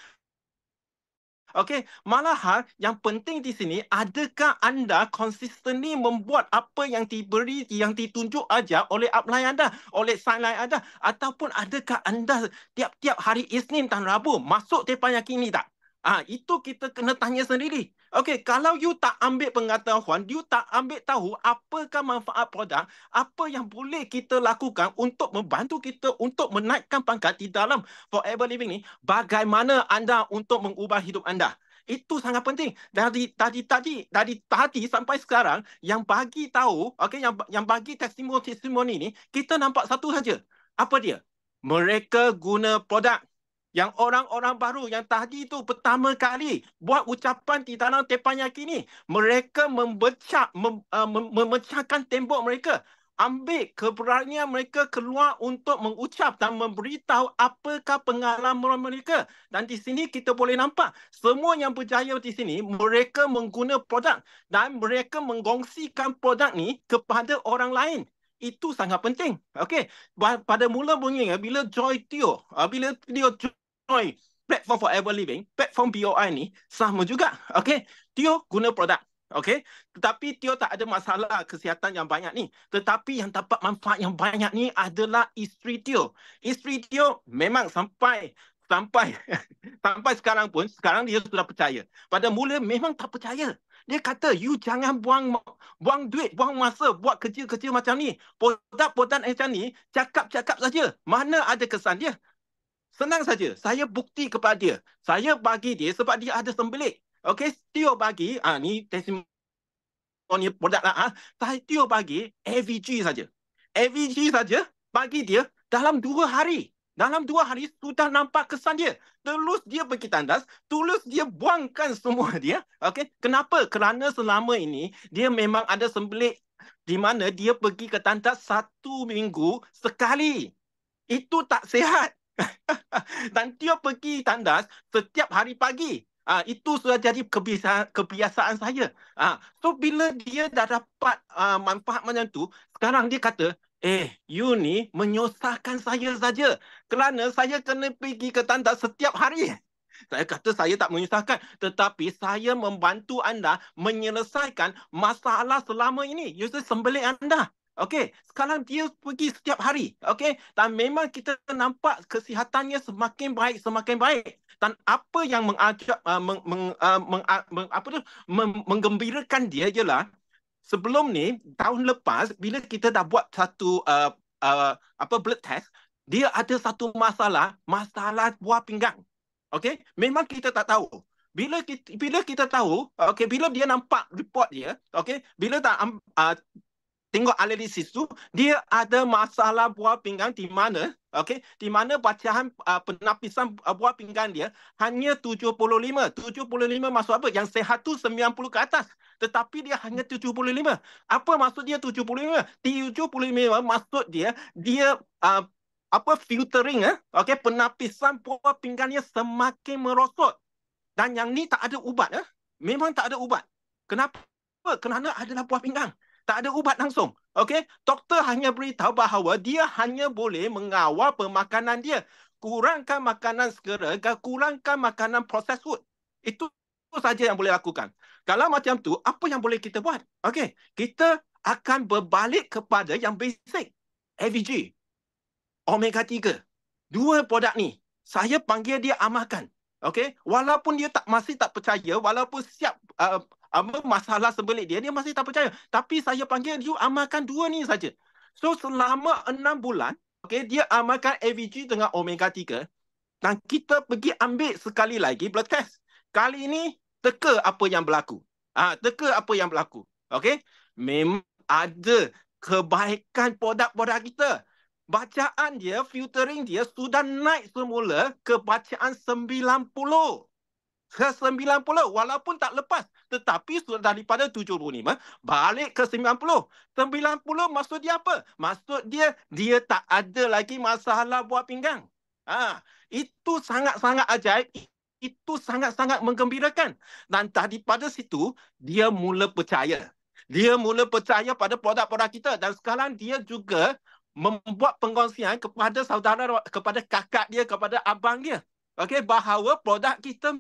Okey, malahan yang penting di sini adakah anda consistently membuat apa yang diberi yang ditunjuk aja oleh upline anda, oleh sideline anda ataupun adakah anda tiap-tiap hari Isnin dan Rabu masuk tepanya kini tak? Ah ha, itu kita kena tanya sendiri. Okey, kalau you tak ambil pengetahuan, you tak ambil tahu apakah manfaat produk, apa yang boleh kita lakukan untuk membantu kita untuk menaikkan pangkat di dalam forever living ni, bagaimana anda untuk mengubah hidup anda? Itu sangat penting. Dari tadi tadi dari tadi sampai sekarang yang bagi tahu, okey yang yang bagi testimoni testimoni ni, kita nampak satu saja. Apa dia? Mereka guna produk yang orang-orang baru yang tadi itu pertama kali buat ucapan di dalam tepan yakin ni. Mereka membecak, eh, memecahkan tembok mereka. Ambil keberanian mereka keluar untuk mengucap dan memberitahu apakah pengalaman mereka. Dan di sini kita boleh nampak semua yang berjaya di sini mereka menggunakan produk dan mereka mengongsikan produk ni kepada orang lain itu sangat penting. Okey, pada mula bunyinya bila Joy Tio, ah, bila dia Oi, platform Forever living, platform BOI ni sama juga. Okay, Tio guna produk. Okay, tetapi Tio tak ada masalah kesihatan yang banyak ni. Tetapi yang dapat manfaat yang banyak ni adalah isteri Tio. Isteri Tio memang sampai sampai sampai sekarang pun sekarang dia sudah percaya. Pada mula memang tak percaya. Dia kata, you jangan buang buang duit, buang masa buat kerja-kerja macam ni. Podak-podak macam ni, cakap-cakap saja. Mana ada kesan dia? Senang saja. Saya bukti kepada dia. Saya bagi dia sebab dia ada sembelit. Okey, Tio bagi. Ah, ni testimoni produk lah. Ah. Saya Tio bagi AVG saja. AVG saja bagi dia dalam dua hari. Dalam dua hari sudah nampak kesan dia. Terus dia pergi tandas. Terus dia buangkan semua dia. Okey, Kenapa? Kerana selama ini dia memang ada sembelit di mana dia pergi ke tandas satu minggu sekali. Itu tak sehat. Dan dia pergi tandas setiap hari pagi. Uh, itu sudah jadi kebiasaan, kebiasaan saya. Uh, so, bila dia dah dapat uh, manfaat macam tu, sekarang dia kata, eh, you ni menyusahkan saya saja. Kerana saya kena pergi ke tandas setiap hari. Saya kata saya tak menyusahkan. Tetapi saya membantu anda menyelesaikan masalah selama ini. You see, sembelik anda. Okey, sekarang dia pergi setiap hari. Okey, dan memang kita nampak kesihatannya semakin baik, semakin baik. Dan apa yang mengajak, uh, meng, meng, uh, meng, uh, meng, apa tu, meng, menggembirakan dia ialah sebelum ni tahun lepas bila kita dah buat satu uh, uh, apa blood test, dia ada satu masalah, masalah buah pinggang. Okey, memang kita tak tahu. Bila kita, bila kita tahu, okey, bila dia nampak report dia, okey, bila tak uh, tengok analisis tu, dia ada masalah buah pinggang di mana, okay, di mana bacaan uh, penapisan uh, buah pinggang dia hanya 75. 75 maksud apa? Yang sehat tu 90 ke atas. Tetapi dia hanya 75. Apa maksud dia 75? 75 maksud dia, dia uh, apa filtering, eh? okay, penapisan buah pinggangnya semakin merosot. Dan yang ni tak ada ubat. Eh? Memang tak ada ubat. Kenapa? Kerana adalah buah pinggang tak ada ubat langsung. Okey, doktor hanya beritahu bahawa dia hanya boleh mengawal pemakanan dia. Kurangkan makanan segera kurangkan makanan processed food. Itu saja yang boleh lakukan. Kalau macam tu, apa yang boleh kita buat? Okey, kita akan berbalik kepada yang basic. AVG. Omega 3. Dua produk ni. Saya panggil dia amalkan. Okey, walaupun dia tak masih tak percaya, walaupun siap uh, apa masalah sebelik dia dia masih tak percaya tapi saya panggil you amalkan dua ni saja so selama enam bulan okay dia amalkan AVG dengan omega 3 dan kita pergi ambil sekali lagi blood test kali ini teka apa yang berlaku ah ha, teka apa yang berlaku Okay memang ada kebaikan produk-produk kita bacaan dia filtering dia sudah naik semula ke bacaan ke 90 walaupun tak lepas tetapi sudah daripada 75 balik ke 90 90 maksud dia apa maksud dia dia tak ada lagi masalah buat pinggang ha itu sangat-sangat ajaib itu sangat-sangat menggembirakan dan daripada situ dia mula percaya dia mula percaya pada produk-produk kita dan sekarang dia juga membuat pengongsian kepada saudara kepada kakak dia kepada abang dia okey bahawa produk kita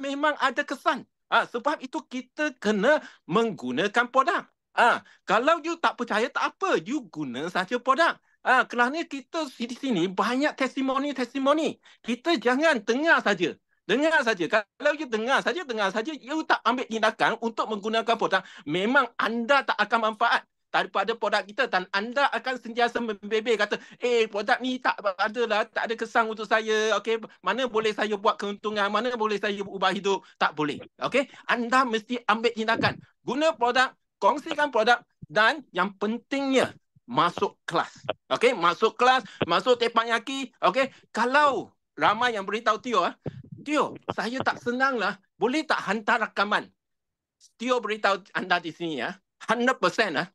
memang ada kesan. Ha, sebab itu kita kena menggunakan produk. ha, kalau you tak percaya tak apa, you guna saja produk. Ah, ha, kerana kita di sini banyak testimoni-testimoni. Kita jangan dengar saja. Dengar saja. Kalau you dengar saja, dengar saja, you tak ambil tindakan untuk menggunakan produk, memang anda tak akan manfaat daripada produk kita dan anda akan sentiasa membebel kata eh produk ni tak ada lah tak ada kesan untuk saya okey mana boleh saya buat keuntungan mana boleh saya ubah hidup tak boleh okey anda mesti ambil tindakan guna produk kongsikan produk dan yang pentingnya masuk kelas okey masuk kelas masuk tepang yaki. okey kalau ramai yang beritahu Tio ah Tio saya tak senang lah boleh tak hantar rakaman Tio beritahu anda di sini ya 100% ah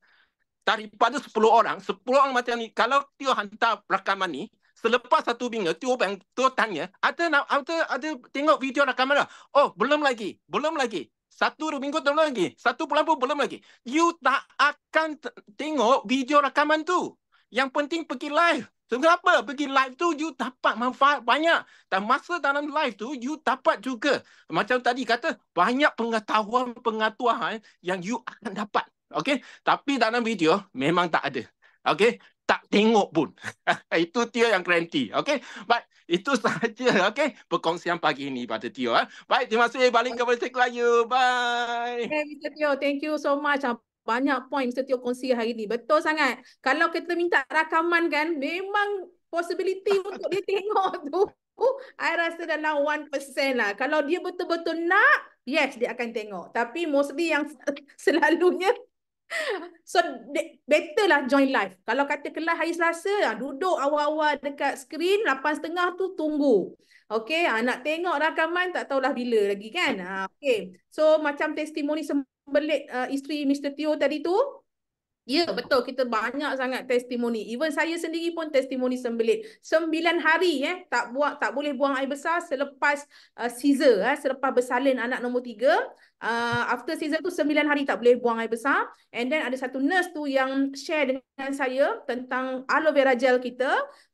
daripada 10 orang, 10 orang macam ni, kalau Tio hantar rakaman ni, selepas satu minggu, Tio, bang, Tio tanya, ada, ada, ada tengok video rakaman dah? Oh, belum lagi. Belum lagi. Satu minggu belum lagi. Satu bulan pun belum lagi. You tak akan tengok video rakaman tu. Yang penting pergi live. So, kenapa? Pergi live tu, you dapat manfaat banyak. Dan masa dalam live tu, you dapat juga. Macam tadi kata, banyak pengetahuan-pengetahuan yang you akan dapat. Okey, tapi dalam video memang tak ada. Okey, tak tengok pun. itu Tio yang kerenti. Okey, baik. Itu sahaja okay? perkongsian pagi ini pada Tio. Eh. Baik, terima kasih. Balik kepada Cik Layu. Bye. Hey, Mr. Tio, thank you so much. Ah, banyak poin Mr. Tio kongsi hari ini. Betul sangat. Kalau kita minta rakaman kan, memang possibility untuk dia tengok tu. Uh, I rasa dalam 1% lah. Kalau dia betul-betul nak, yes, dia akan tengok. Tapi mostly yang selalunya So better lah join live. Kalau kata kelas hari Selasa, ah, duduk awal-awal dekat skrin setengah tu tunggu. Okay, ah, nak tengok rakaman tak tahulah bila lagi kan. Ah, okay, so macam testimoni sembelit uh, isteri Mr. Tio tadi tu. Ya yeah, betul, kita banyak sangat testimoni. Even saya sendiri pun testimoni sembelit. Sembilan hari eh, tak buat tak boleh buang air besar selepas uh, scissor, eh, selepas bersalin anak nombor tiga uh, after season tu sembilan hari tak boleh buang air besar and then ada satu nurse tu yang share dengan saya tentang aloe vera gel kita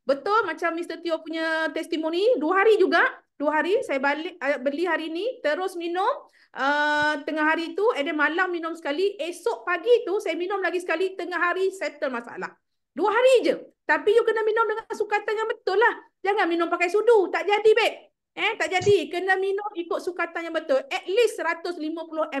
betul macam Mr. Tio punya testimoni dua hari juga dua hari saya balik uh, beli hari ni terus minum Uh, tengah hari tu Ada malam minum sekali Esok pagi tu Saya minum lagi sekali Tengah hari Settle masalah Dua hari je Tapi you kena minum Dengan sukatan yang betul lah Jangan minum pakai sudu Tak jadi babe Eh, tak jadi. Kena minum ikut sukatan yang betul. At least 150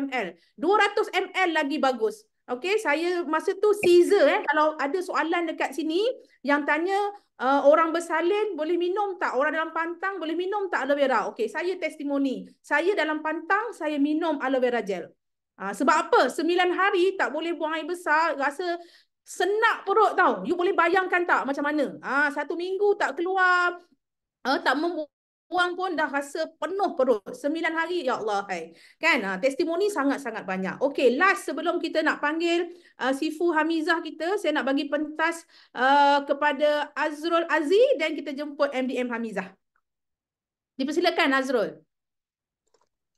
ml. 200 ml lagi bagus. Okay, saya masa tu Caesar eh. Kalau ada soalan dekat sini yang tanya uh, orang bersalin boleh minum tak? Orang dalam pantang boleh minum tak aloe vera? Okay, saya testimoni. Saya dalam pantang, saya minum aloe vera gel. Uh, sebab apa? Sembilan hari tak boleh buang air besar, rasa senak perut tau. You boleh bayangkan tak macam mana? Ah satu minggu tak keluar, uh, tak membuat orang pun dah rasa penuh perut. Sembilan hari, ya Allah. Hai. Kan? Ha, testimoni sangat-sangat banyak. Okay, last sebelum kita nak panggil uh, Sifu Hamizah kita, saya nak bagi pentas uh, kepada Azrul Aziz dan kita jemput MDM Hamizah. Dipersilakan Azrul.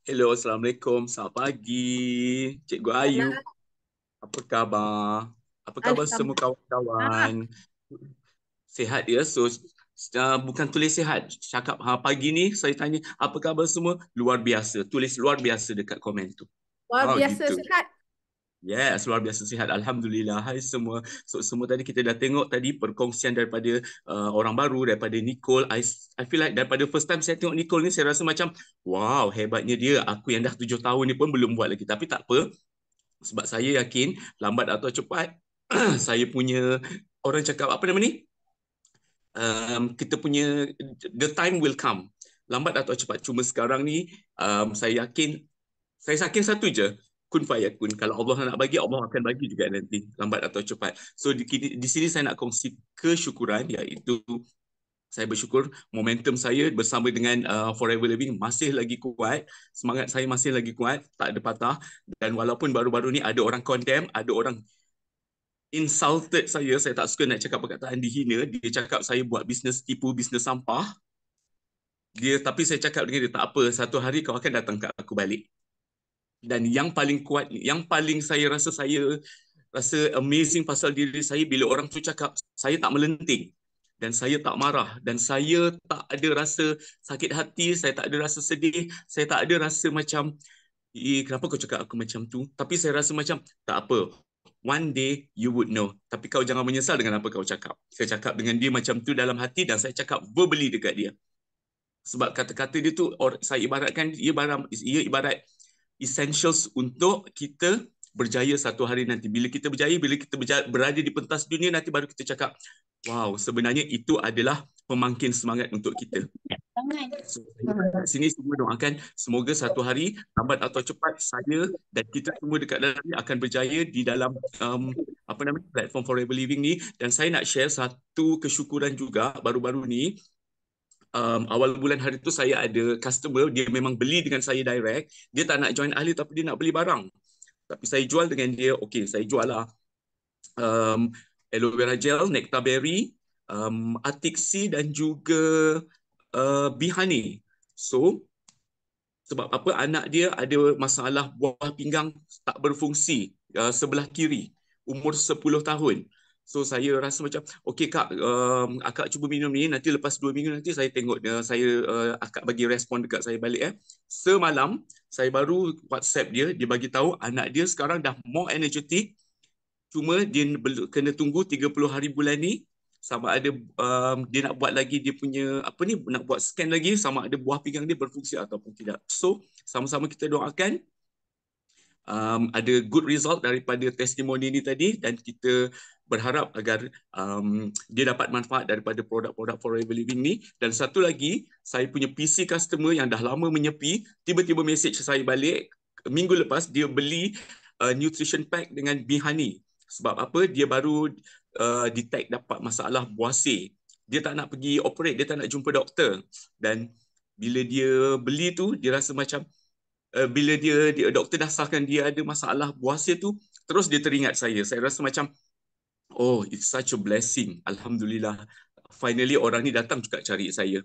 Hello, Assalamualaikum. Selamat pagi. Cikgu Ayu. Apa khabar? Apa khabar semua kawan-kawan? Sehat ya? So, uh, bukan tulis sihat. Cakap ha, pagi ni saya tanya apa khabar semua? Luar biasa. Tulis luar biasa dekat komen tu. Luar oh, biasa gitu. sihat. Yes, luar biasa sihat. Alhamdulillah. Hai semua. So, semua tadi kita dah tengok tadi perkongsian daripada uh, orang baru, daripada Nicole. I, I feel like daripada first time saya tengok Nicole ni, saya rasa macam, wow, hebatnya dia. Aku yang dah tujuh tahun ni pun belum buat lagi. Tapi tak apa. Sebab saya yakin, lambat atau cepat, saya punya, orang cakap apa nama ni? um, kita punya the time will come lambat atau cepat cuma sekarang ni um, saya yakin saya yakin satu je kun fayakun kalau Allah nak bagi Allah akan bagi juga nanti lambat atau cepat so di, di sini saya nak kongsi kesyukuran iaitu saya bersyukur momentum saya bersama dengan uh, Forever Living masih lagi kuat. Semangat saya masih lagi kuat, tak ada patah. Dan walaupun baru-baru ni ada orang condemn, ada orang insulted saya, saya tak suka nak cakap perkataan dihina, dia cakap saya buat bisnes tipu, bisnes sampah. Dia tapi saya cakap dengan dia tak apa, satu hari kau akan datang ke aku balik. Dan yang paling kuat, yang paling saya rasa saya rasa amazing pasal diri saya bila orang tu cakap saya tak melenting dan saya tak marah dan saya tak ada rasa sakit hati, saya tak ada rasa sedih, saya tak ada rasa macam Eh, kenapa kau cakap aku macam tu? Tapi saya rasa macam, tak apa one day you would know. Tapi kau jangan menyesal dengan apa kau cakap. Saya cakap dengan dia macam tu dalam hati dan saya cakap verbally dekat dia. Sebab kata-kata dia tu, saya ibaratkan, ia, barang, ia ibarat essentials untuk kita berjaya satu hari nanti. Bila kita berjaya, bila kita berjaya, berada di pentas dunia, nanti baru kita cakap, wow, sebenarnya itu adalah pemangkin semangat untuk kita. So, sini semua doakan semoga satu hari lambat atau cepat saya dan kita semua dekat dalam ini akan berjaya di dalam um, apa namanya platform Forever Living ni dan saya nak share satu kesyukuran juga baru-baru ni um, awal bulan hari tu saya ada customer dia memang beli dengan saya direct dia tak nak join ahli tapi dia nak beli barang tapi saya jual dengan dia okey saya jual lah um, aloe vera gel nectar berry um, atik C dan juga uh, honey. so sebab apa anak dia ada masalah buah pinggang tak berfungsi uh, sebelah kiri umur 10 tahun. So saya rasa macam okey kak um, akak cuba minum ni nanti lepas 2 minggu nanti saya tengok dia uh, saya uh, akak bagi respon dekat saya balik eh. Semalam saya baru WhatsApp dia dia bagi tahu anak dia sekarang dah more energetic cuma dia kena tunggu 30 hari bulan ni sama ada um, dia nak buat lagi dia punya apa ni nak buat scan lagi sama ada buah pinggang dia berfungsi ataupun tidak. So sama-sama kita doakan um, ada good result daripada testimoni ni tadi dan kita berharap agar um, dia dapat manfaat daripada produk-produk Forever Living ni. Dan satu lagi, saya punya PC customer yang dah lama menyepi, tiba-tiba mesej saya balik, minggu lepas dia beli uh, nutrition pack dengan Bihani. Sebab apa? Dia baru uh, detect dapat masalah buasir. Dia tak nak pergi operate, dia tak nak jumpa doktor. Dan bila dia beli tu, dia rasa macam uh, bila dia, dia doktor dah sahkan dia ada masalah buasir tu, terus dia teringat saya. Saya rasa macam Oh, it's such a blessing. Alhamdulillah. Finally, orang ni datang juga cari saya.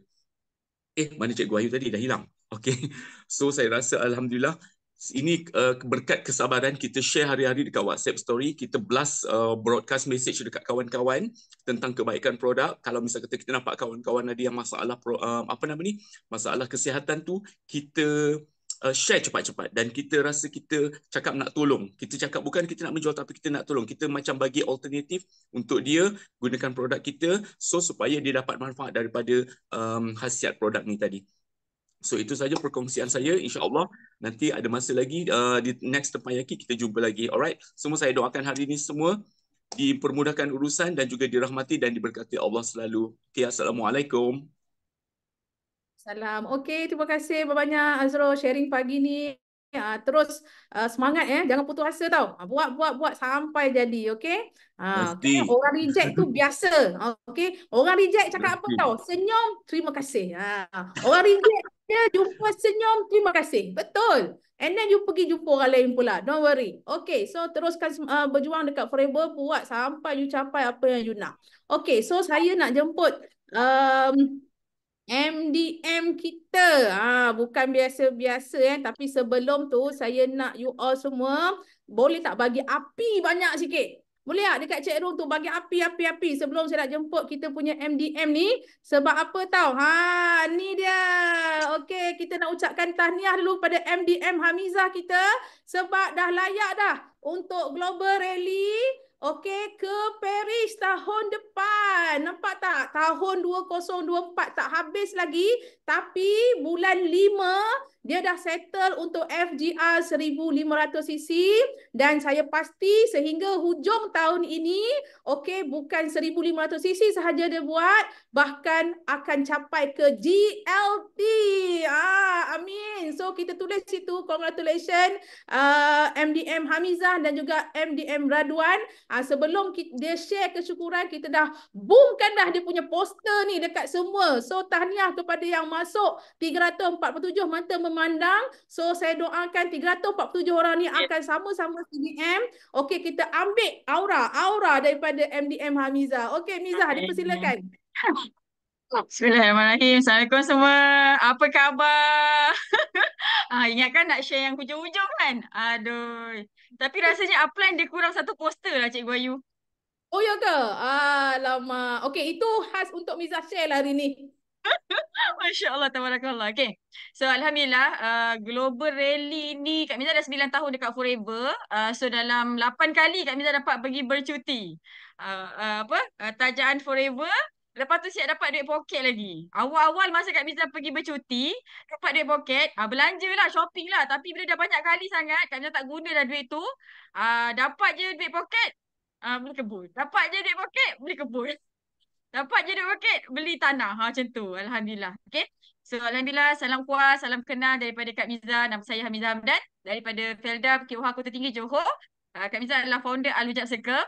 Eh, mana Cikgu Ayu tadi? Dah hilang. Okay. So, saya rasa Alhamdulillah. Ini uh, berkat kesabaran kita share hari-hari dekat WhatsApp story. Kita blast uh, broadcast message dekat kawan-kawan tentang kebaikan produk. Kalau misalnya kita, kita nampak kawan-kawan ada yang masalah, pro, uh, apa nama ni? Masalah kesihatan tu, kita uh, share cepat-cepat dan kita rasa kita cakap nak tolong. Kita cakap bukan kita nak menjual tapi kita nak tolong. Kita macam bagi alternatif untuk dia gunakan produk kita so supaya dia dapat manfaat daripada um, hasiat produk ni tadi. So itu saja perkongsian saya Insyaallah nanti ada masa lagi uh, di next tempayaki kita jumpa lagi. Alright. Semua saya doakan hari ini semua dipermudahkan urusan dan juga dirahmati dan diberkati Allah selalu. Okay, Assalamualaikum. Salam, Okey, terima kasih banyak Azro sharing pagi ni. Ha, terus uh, semangat eh. Jangan putus asa tau. Ah, buat, buat, buat sampai jadi. Okey? Ha, okay. Orang reject tu biasa. Okey? Orang reject cakap apa tau? Senyum, terima kasih. Ha. Orang reject dia jumpa senyum, terima kasih. Betul. And then you pergi jumpa orang lain pula. Don't worry. Okay, so teruskan uh, berjuang dekat Forever. Buat sampai you capai apa yang you nak. Okay, so saya nak jemput um, MDM kita. Ha, bukan biasa-biasa eh. Tapi sebelum tu saya nak you all semua boleh tak bagi api banyak sikit? Boleh tak dekat chat room tu bagi api-api-api sebelum saya nak jemput kita punya MDM ni? Sebab apa tau? Ha, ni dia. okay kita nak ucapkan tahniah dulu pada MDM Hamizah kita sebab dah layak dah untuk Global Rally Okey, ke Paris tahun depan. Nampak tak? Tahun 2024 tak habis lagi. Tapi bulan 5, dia dah settle untuk FGR 1500 cc dan saya pasti sehingga hujung tahun ini okey bukan 1500 cc sahaja dia buat bahkan akan capai ke GLT ah amin so kita tulis situ congratulations uh, MDM Hamizah dan juga MDM Radwan. uh, sebelum kita, dia share kesyukuran kita dah boomkan dah dia punya poster ni dekat semua so tahniah kepada yang masuk 347 mata pemandang. So saya doakan 347 orang ni ya. akan sama-sama CDM. Okey kita ambil aura, aura daripada MDM Hamiza. Okey Miza, dipersilakan. Bismillahirrahmanirrahim. Assalamualaikum semua. Apa khabar? ah, ingat kan nak share yang hujung-hujung kan? Aduh. Tapi rasanya upline dia kurang satu poster lah Cikgu Ayu. Oh ya ke? Alamak. Okay, itu khas untuk Miza share lah hari ni. Masya Allah, tabarakallah. Okay. So, Alhamdulillah, uh, Global Rally ni Kak Miza dah 9 tahun dekat Forever. Uh, so, dalam 8 kali Kak Miza dapat pergi bercuti. Uh, uh, apa? Uh, tajaan Forever. Lepas tu siap dapat duit poket lagi. Awal-awal masa Kak Miza pergi bercuti, dapat duit poket, uh, belanja lah, shopping lah. Tapi bila dah banyak kali sangat, Kak Miza tak guna dah duit tu. Uh, dapat je duit poket, uh, beli kebun. Dapat je duit poket, beli kebun. Dapat jadi bukit, beli tanah. Ha, macam tu. Alhamdulillah. Okay. So, Alhamdulillah. Salam puas. Salam kenal daripada Kak Miza. Nama saya Hamizah Hamdan. Daripada Felda, Bukit Wahar, Kota Tinggi, Johor. Uh, Kak Miza adalah founder Alujab Circle.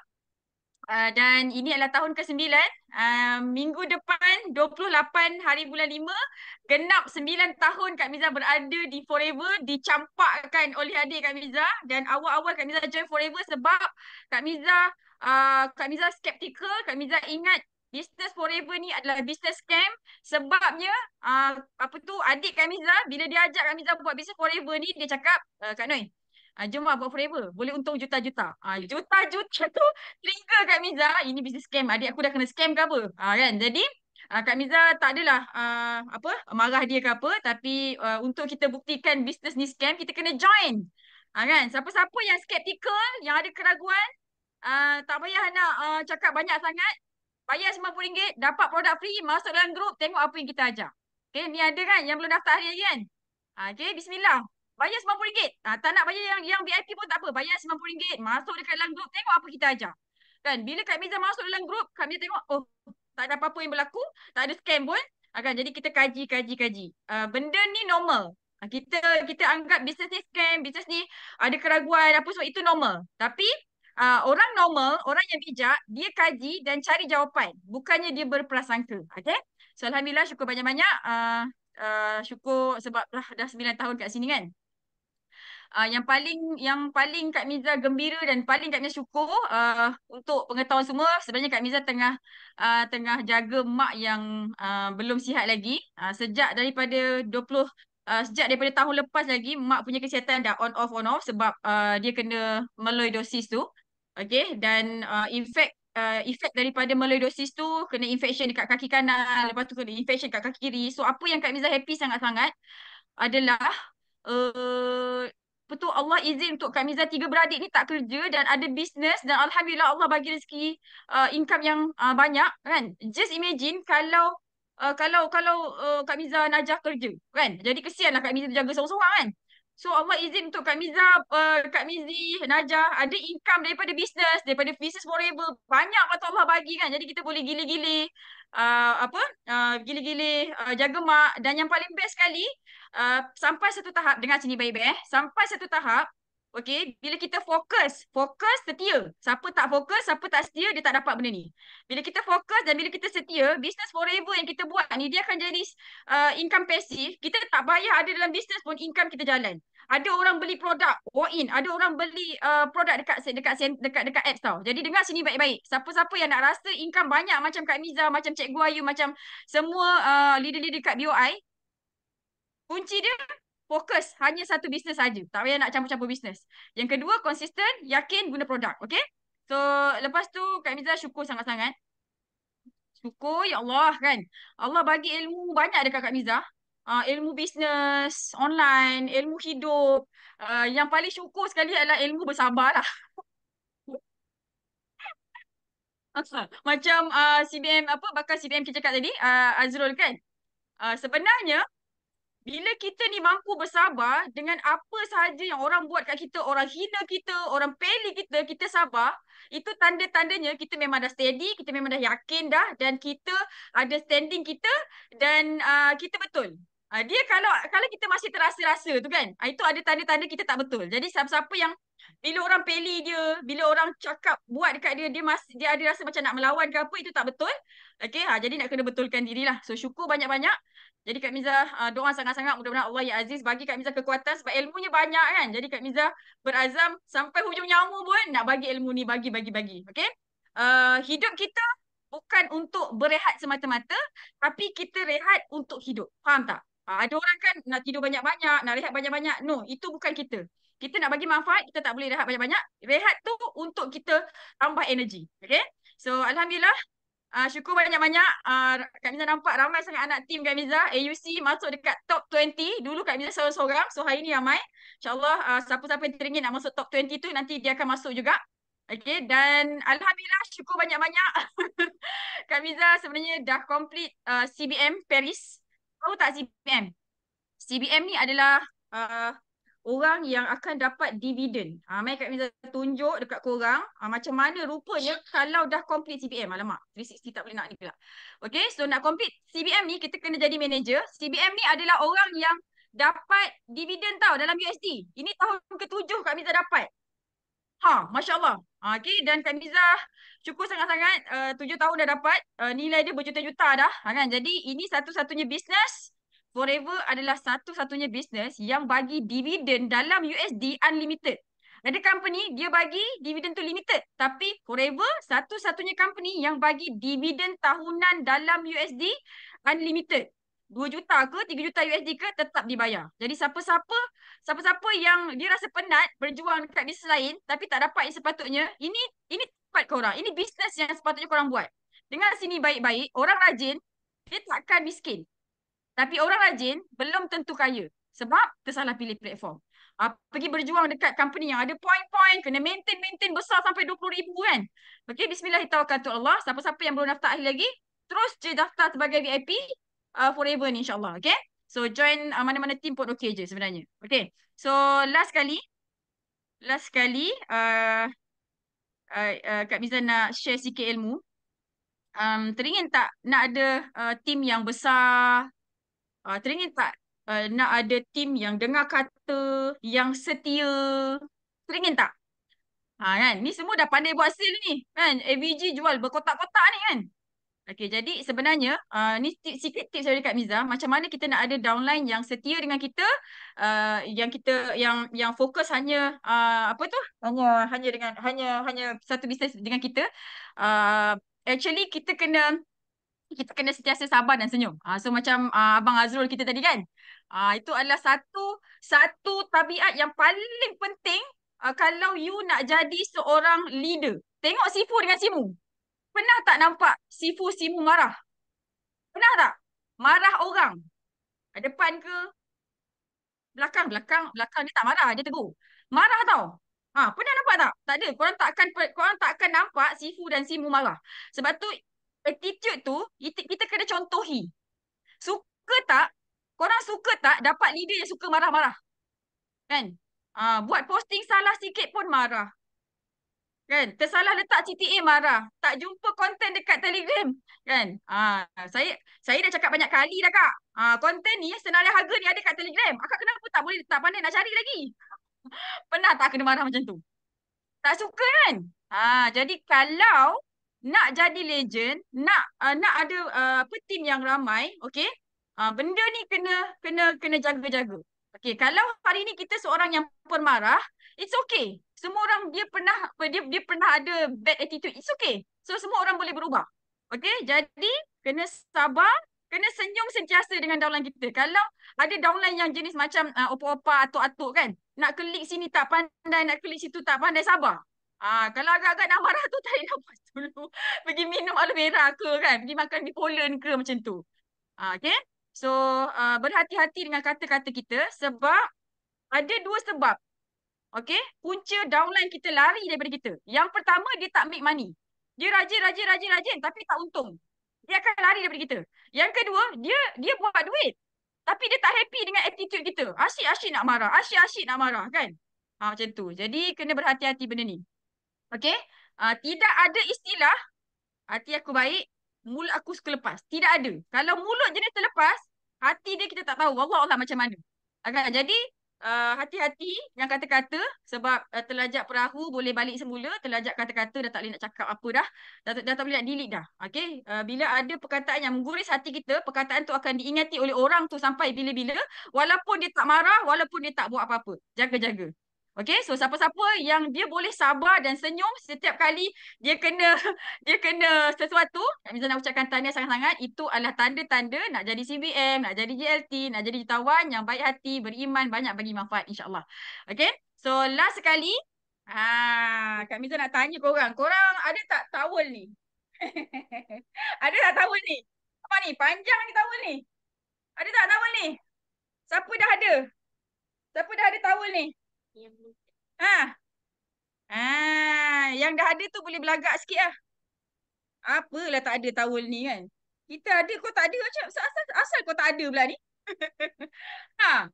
Uh, dan ini adalah tahun ke-9. Uh, ah, minggu depan, 28 hari bulan 5. Genap 9 tahun Kak Miza berada di Forever. Dicampakkan oleh adik Kak Miza. Dan awal-awal Kak Miza join Forever sebab Kak Miza... Uh, Kak Miza skeptikal, Kak Miza ingat Business Forever ni adalah business scam sebabnya uh, apa tu adik Kak Miza bila dia ajak Kak Miza buat business forever ni dia cakap uh, Kak Noi uh, jom lah buat forever boleh untung juta-juta. Uh, juta-juta tu trigger Kak Miza ini bisnes scam adik aku dah kena scam ke apa uh, kan jadi uh, Kak Miza tak adalah uh, apa marah dia ke apa tapi uh, untuk kita buktikan bisnes ni scam kita kena join uh, kan siapa-siapa yang skeptical yang ada keraguan Uh, tak payah nak uh, cakap banyak sangat bayar RM50 dapat produk free masuk dalam group tengok apa yang kita ajar. Okay ni ada kan yang belum daftar hari lagi kan? Ha, okay bismillah. Bayar RM90. Ha, tak nak bayar yang yang VIP pun tak apa. Bayar RM90. Masuk dekat dalam group. Tengok apa kita ajar. Kan? Bila Kak Miza masuk dalam group, Kak Miza tengok, oh, tak ada apa-apa yang berlaku. Tak ada scam pun. akan ha, kan, jadi kita kaji, kaji, kaji. Uh, benda ni normal. Ha, kita kita anggap bisnes ni scam, bisnes ni ada keraguan, apa semua. Itu normal. Tapi, uh, orang normal, orang yang bijak, dia kaji dan cari jawapan. Bukannya dia berprasangka. Okay? So, Alhamdulillah syukur banyak-banyak. Uh, uh, syukur sebab uh, dah 9 tahun kat sini kan. Uh, yang paling yang paling Kak Miza gembira dan paling Kak Miza syukur uh, untuk pengetahuan semua sebenarnya Kak Miza tengah uh, tengah jaga mak yang uh, belum sihat lagi uh, sejak daripada 20 uh, sejak daripada tahun lepas lagi mak punya kesihatan dah on off on off sebab uh, dia kena meloidosis tu Okay dan uh, infect uh, efek daripada maloidosis tu kena infection dekat kaki kanan lepas tu kena infection dekat kaki kiri. So apa yang Kak Mizah happy sangat-sangat adalah uh, betul Allah izin untuk Kak Mizah tiga beradik ni tak kerja dan ada bisnes dan Alhamdulillah Allah bagi rezeki uh, income yang uh, banyak kan. Just imagine kalau uh, kalau kalau uh, Kak Mizah Najah kerja kan. Jadi kesianlah Kak Mizah jaga seorang-seorang kan. So Allah izin untuk Kak Miza, uh, Kak Mizi, Najah ada income daripada bisnes, daripada business forever. Banyak kata Allah bagi kan. Jadi kita boleh gili-gili uh, eh, apa? Uh, eh, gili-gili uh, jaga mak dan yang paling best sekali uh, sampai satu tahap dengan sini baik-baik eh. Sampai satu tahap Okay, bila kita fokus, fokus setia. Siapa tak fokus, siapa tak setia, dia tak dapat benda ni. Bila kita fokus dan bila kita setia, bisnes forever yang kita buat ni, dia akan jadi uh, income passive. Kita tak bayar ada dalam bisnes pun income kita jalan. Ada orang beli produk, walk in. Ada orang beli uh, produk dekat, dekat dekat dekat dekat apps tau. Jadi dengar sini baik-baik. Siapa-siapa yang nak rasa income banyak macam Kak Miza, macam Cikgu Ayu, macam semua uh, leader-leader dekat BOI, kunci dia fokus hanya satu bisnes saja. Tak payah nak campur-campur bisnes. Yang kedua, konsisten, yakin guna produk. Okay? So, lepas tu Kak Miza syukur sangat-sangat. Syukur, ya Allah kan. Allah bagi ilmu banyak dekat Kak Miza. Uh, ilmu bisnes, online, ilmu hidup. Uh, yang paling syukur sekali adalah ilmu bersabar lah. Macam uh, ah, CBM, apa bakal CBM kita cakap tadi, uh, Azrul kan. Uh, sebenarnya, bila kita ni mampu bersabar dengan apa sahaja yang orang buat kat kita, orang hina kita, orang peli kita, kita sabar, itu tanda-tandanya kita memang dah steady, kita memang dah yakin dah dan kita ada standing kita dan uh, kita betul. Uh, dia kalau kalau kita masih terasa-rasa tu kan, uh, itu ada tanda-tanda kita tak betul. Jadi siapa-siapa yang bila orang peli dia, bila orang cakap buat dekat dia, dia masih dia ada rasa macam nak melawan ke apa, itu tak betul. Okay, ha, jadi nak kena betulkan dirilah. So syukur banyak-banyak. Jadi Kak Miza uh, doa sangat-sangat mudah-mudahan Allah Yang Aziz bagi Kak Miza kekuatan sebab ilmunya banyak kan. Jadi Kak Miza berazam sampai hujung nyawa pun nak bagi ilmu ni bagi bagi bagi. Okay? Uh, hidup kita bukan untuk berehat semata-mata tapi kita rehat untuk hidup. Faham tak? Uh, ada orang kan nak tidur banyak-banyak, nak rehat banyak-banyak. No, itu bukan kita. Kita nak bagi manfaat, kita tak boleh rehat banyak-banyak. Rehat tu untuk kita tambah energi. Okay? So, Alhamdulillah, Uh, syukur banyak-banyak. Uh, Kak Miza nampak ramai sangat anak tim Kak Miza. AUC masuk dekat top 20. Dulu Kak Miza seorang-seorang. So hari ni ramai. InsyaAllah uh, siapa-siapa yang teringin nak masuk top 20 tu nanti dia akan masuk juga. Okay dan Alhamdulillah syukur banyak-banyak. Kak Miza sebenarnya dah complete uh, CBM Paris. Tahu tak CBM? CBM ni adalah uh, orang yang akan dapat dividen. ah, ha, uh, Mike Kak tunjuk dekat korang uh, macam mana rupanya kalau dah complete CBM. Alamak, 360 tak boleh nak ni pula. Okay, so nak complete CBM ni kita kena jadi manager. CBM ni adalah orang yang dapat dividen tau dalam USD. Ini tahun ketujuh Kak Miza dapat. Ha, Masya Allah. Ha, okay, dan Kak Miza cukup sangat-sangat uh, tujuh -sangat, tahun dah dapat. Uh, nilai dia berjuta-juta dah. Ha, kan? Jadi ini satu-satunya bisnes Forever adalah satu-satunya bisnes yang bagi dividen dalam USD unlimited. Ada company dia bagi dividen tu limited. Tapi Forever satu-satunya company yang bagi dividen tahunan dalam USD unlimited. 2 juta ke 3 juta USD ke tetap dibayar. Jadi siapa-siapa siapa-siapa yang dia rasa penat berjuang dekat bisnes lain tapi tak dapat yang sepatutnya, ini ini tempat kau orang. Ini bisnes yang sepatutnya kau orang buat. Dengar sini baik-baik, orang rajin dia takkan miskin. Tapi orang rajin belum tentu kaya sebab tersalah pilih platform. Uh, pergi berjuang dekat company yang ada point-point kena maintain-maintain besar sampai 20 ribu kan. Okay, bismillah hitawakan tu Allah. Siapa-siapa yang belum daftar akhir lagi, terus je daftar sebagai VIP uh, ah, forever ni insyaAllah. Okay, so join uh, mana-mana team pun okay je sebenarnya. Okay, so last kali, last kali uh, uh, uh, Kak Mizan nak share sikit ilmu. Um, teringin tak nak ada uh, team yang besar, uh, ah, teringin tak uh, nak ada tim yang dengar kata, yang setia. Teringin tak? Ha kan, ni semua dah pandai buat sale ni. Kan, AVG jual berkotak-kotak ni kan. Okay, jadi sebenarnya uh, ni tips, secret tips dari Kak Miza macam mana kita nak ada downline yang setia dengan kita uh, yang kita yang yang fokus hanya uh, apa tu hanya hanya dengan hanya hanya satu bisnes dengan kita uh, actually kita kena kita kena sentiasa sabar dan senyum. Ah uh, so macam uh, abang Azrul kita tadi kan. Ah itu adalah satu satu tabiat yang paling penting uh, kalau you nak jadi seorang leader. Tengok Sifu dengan Simu. Pernah tak nampak Sifu Simu marah? Pernah tak? Marah orang. Depan ke? Belakang, belakang, belakang dia tak marah, dia tegur. Marah tau. Ha, pernah nampak tak? Tak ada. Korang takkan akan korang tak nampak Sifu dan Simu marah. Sebab tu attitude tu kita, kita kena contohi. Suka tak? Korang suka tak dapat leader yang suka marah-marah? Kan? Ha, buat posting salah sikit pun marah. Kan? Tersalah letak CTA marah. Tak jumpa konten dekat Telegram. Kan? Ha, saya saya dah cakap banyak kali dah kak. Ha, ah, konten ni senarai harga ni ada kat Telegram. Akak kenapa tak boleh tak pandai nak cari lagi? Pernah tak kena marah macam tu? Tak suka kan? Ha, jadi kalau nak jadi legend, nak uh, nak ada uh, apa team yang ramai, okey? Uh, benda ni kena kena kena jaga-jaga. Okey, kalau hari ni kita seorang yang pemarah, it's okay. Semua orang dia pernah dia dia pernah ada bad attitude, it's okay. So semua orang boleh berubah. Okey, jadi kena sabar, kena senyum sentiasa dengan downline kita. Kalau ada downline yang jenis macam uh, opa-opa atuk-atuk kan, nak klik sini tak pandai, nak klik situ tak pandai, sabar. Ah, kalau agak-agak nak marah tu tarik nafas dulu. Pergi minum aloe vera ke kan? Pergi makan bipolar ke macam tu. Ah, okay? So, uh, berhati-hati dengan kata-kata kita sebab ada dua sebab. Okay? Punca downline kita lari daripada kita. Yang pertama, dia tak make money. Dia rajin, rajin, rajin, rajin tapi tak untung. Dia akan lari daripada kita. Yang kedua, dia dia buat duit. Tapi dia tak happy dengan attitude kita. Asyik-asyik nak marah. Asyik-asyik nak marah kan? Ha, macam tu. Jadi kena berhati-hati benda ni. Okay, Uh, ah, tidak ada istilah hati aku baik, mulut aku suka Tidak ada. Kalau mulut jenis terlepas, hati dia kita tak tahu. Wah wah lah macam mana. Agak jadi ah, hati-hati uh, yang kata-kata sebab uh, ah, telajak perahu boleh balik semula, terlajak kata-kata dah tak boleh nak cakap apa dah. Dah, dah, tak boleh nak delete dah. Okey? Uh, bila ada perkataan yang mengguris hati kita, perkataan tu akan diingati oleh orang tu sampai bila-bila walaupun dia tak marah, walaupun dia tak buat apa-apa. Jaga-jaga. Okay, so siapa-siapa yang dia boleh sabar dan senyum setiap kali dia kena dia kena sesuatu, Mizan nak ucapkan tanya sangat-sangat, itu adalah tanda-tanda nak jadi CBM, nak jadi JLT, nak jadi jutawan yang baik hati, beriman, banyak bagi manfaat insyaAllah. Okay, so last sekali, ha, Kak Mizan nak tanya korang, korang ada tak towel ni? ada tak towel ni? Apa ni? Panjang ni towel ni? Ada tak towel ni? Siapa dah ada? Siapa dah ada towel ni? Ah. Ha. Ah, ha. yang dah ada tu boleh belagak sikitlah. Apalah tak ada tahun ni kan. Kita ada kau tak ada macam asal asal kau tak ada pula ni. ha.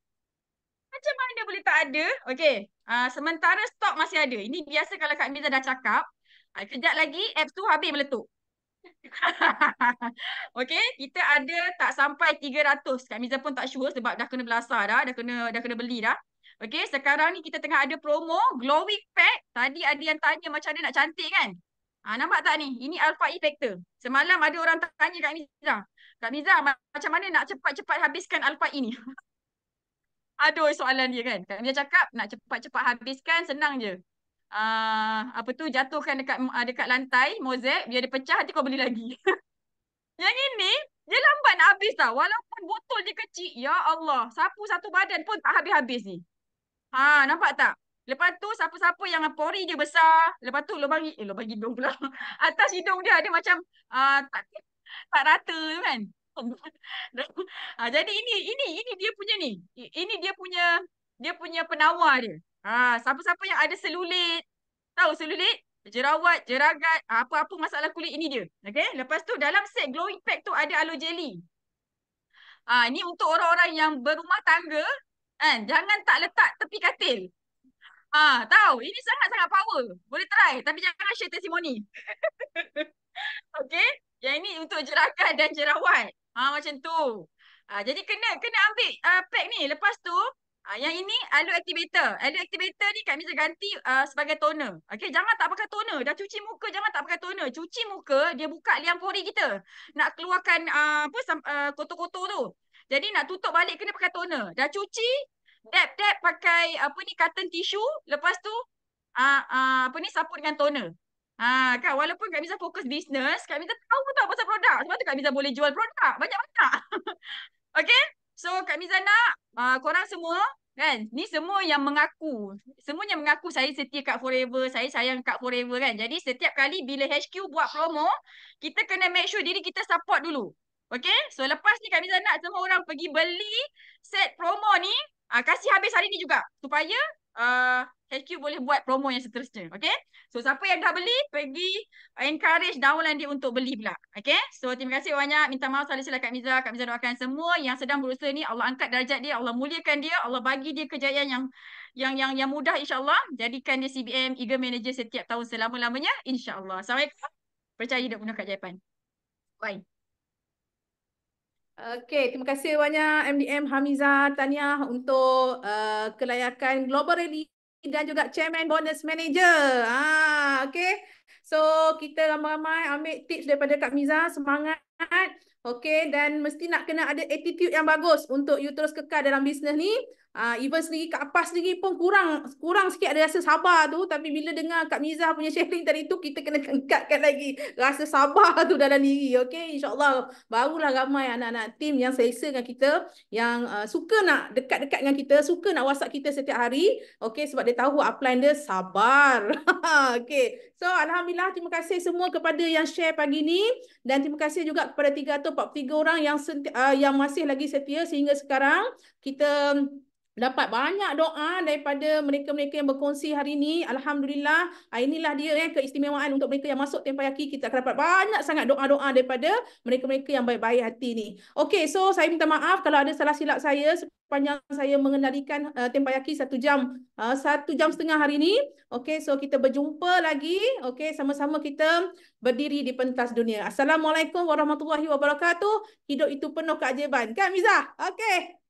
Macam mana boleh tak ada? Okey. Ah ha, sementara stok masih ada. Ini biasa kalau Kak Miza dah cakap, ha, kejap lagi apps tu habis meletup. okey kita ada tak sampai 300. Kak Miza pun tak sure sebab dah kena belasah dah, dah kena dah kena beli dah. Okay, sekarang ni kita tengah ada promo Glowing Pack. Tadi ada yang tanya macam mana nak cantik kan? Ha, nampak tak ni? Ini Alpha effector Semalam ada orang tanya Kak Nizam. Kak Nizam, macam mana nak cepat-cepat habiskan Alpha ini? ni? Aduh soalan dia kan. Kak Nizam cakap nak cepat-cepat habiskan senang je. Uh, apa tu jatuhkan dekat ah, dekat lantai mozek biar dia pecah nanti kau beli lagi. yang ini dia lambat nak habis tau. Walaupun botol dia kecil. Ya Allah. Sapu satu badan pun tak habis-habis ni. Ha, nampak tak? Lepas tu siapa-siapa yang pori dia besar. Lepas tu lubang eh lubang hidung pula. Atas hidung dia ada macam uh, tak tak rata tu kan. ha, jadi ini ini ini dia punya ni. Ini dia punya dia punya penawar dia. Ha, siapa-siapa yang ada selulit. Tahu selulit? Jerawat, jeragat, apa-apa masalah kulit ini dia. Okay? Lepas tu dalam set glowing pack tu ada aloe jelly. Ah, ha, ni untuk orang-orang yang berumah tangga Kan? Jangan tak letak tepi katil. Ha, tahu, ini sangat-sangat power. Boleh try tapi jangan share testimoni. okay? Yang ini untuk jerakan dan jerawat. Ha, macam tu. Ha, jadi kena kena ambil uh, pack ni. Lepas tu, uh, yang ini aloe activator. Aloe activator ni kami bisa ganti uh, sebagai toner. Okay, jangan tak pakai toner. Dah cuci muka, jangan tak pakai toner. Cuci muka, dia buka liang pori kita. Nak keluarkan uh, apa uh, kotor-kotor tu. Jadi nak tutup balik kena pakai toner. Dah cuci, dab-dab pakai apa ni cotton tissue, lepas tu uh, uh, apa ni sapu dengan toner. Ha, kan? Walaupun Kak Miza fokus bisnes, Kak Miza tahu tak pasal produk. Sebab tu Kak Miza boleh jual produk. Banyak-banyak. okay? So Kak Miza nak uh, korang semua, kan? Ni semua yang mengaku. Semua yang mengaku saya setia Kak Forever. Saya sayang Kak Forever kan? Jadi setiap kali bila HQ buat promo, kita kena make sure diri kita support dulu. Okay, so lepas ni kami nak semua orang pergi beli set promo ni, uh, kasih habis hari ni juga supaya uh, ah, HQ boleh buat promo yang seterusnya. Okay, so siapa yang dah beli, pergi encourage downline dia untuk beli pula. Okay, so terima kasih banyak. Minta maaf salah silap Kak mizah, Kak mizah doakan semua yang sedang berusaha ni, Allah angkat darjat dia, Allah muliakan dia, Allah bagi dia kejayaan yang yang yang yang mudah insyaAllah. Jadikan dia CBM, eager manager setiap tahun selama-lamanya insyaAllah. Assalamualaikum. Percaya hidup penuh kat Jepang. Bye. Okay, terima kasih banyak MDM Hamiza Tania untuk uh, kelayakan Global Ready dan juga Chairman Bonus Manager. Ah, okay. So, kita ramai-ramai ambil tips daripada Kak Miza. Semangat. Okay, dan mesti nak kena ada attitude yang bagus untuk you terus kekal dalam bisnes ni. Uh, even sendiri Kak Pas sendiri pun kurang kurang sikit ada rasa sabar tu tapi bila dengar Kak Mizah punya sharing tadi tu kita kena kengkatkan lagi rasa sabar tu dalam diri okay? insyaAllah barulah ramai anak-anak tim yang selesa dengan kita yang uh, suka nak dekat-dekat dengan kita suka nak whatsapp kita setiap hari okay? sebab dia tahu upline dia sabar okay. so Alhamdulillah terima kasih semua kepada yang share pagi ni dan terima kasih juga kepada 343 orang yang, senti- uh, yang masih lagi setia sehingga sekarang kita dapat banyak doa daripada mereka-mereka yang berkongsi hari ini. Alhamdulillah, ah, inilah dia eh, keistimewaan untuk mereka yang masuk tempah yaki. Kita akan dapat banyak sangat doa-doa daripada mereka-mereka yang baik-baik hati ni. Okay, so saya minta maaf kalau ada salah silap saya sepanjang saya mengendalikan uh, eh, tempah yaki satu jam, uh, satu jam setengah hari ini. Okay, so kita berjumpa lagi. Okay, sama-sama kita berdiri di pentas dunia. Assalamualaikum warahmatullahi wabarakatuh. Hidup itu penuh keajaiban. Kan, Mizah? Okay.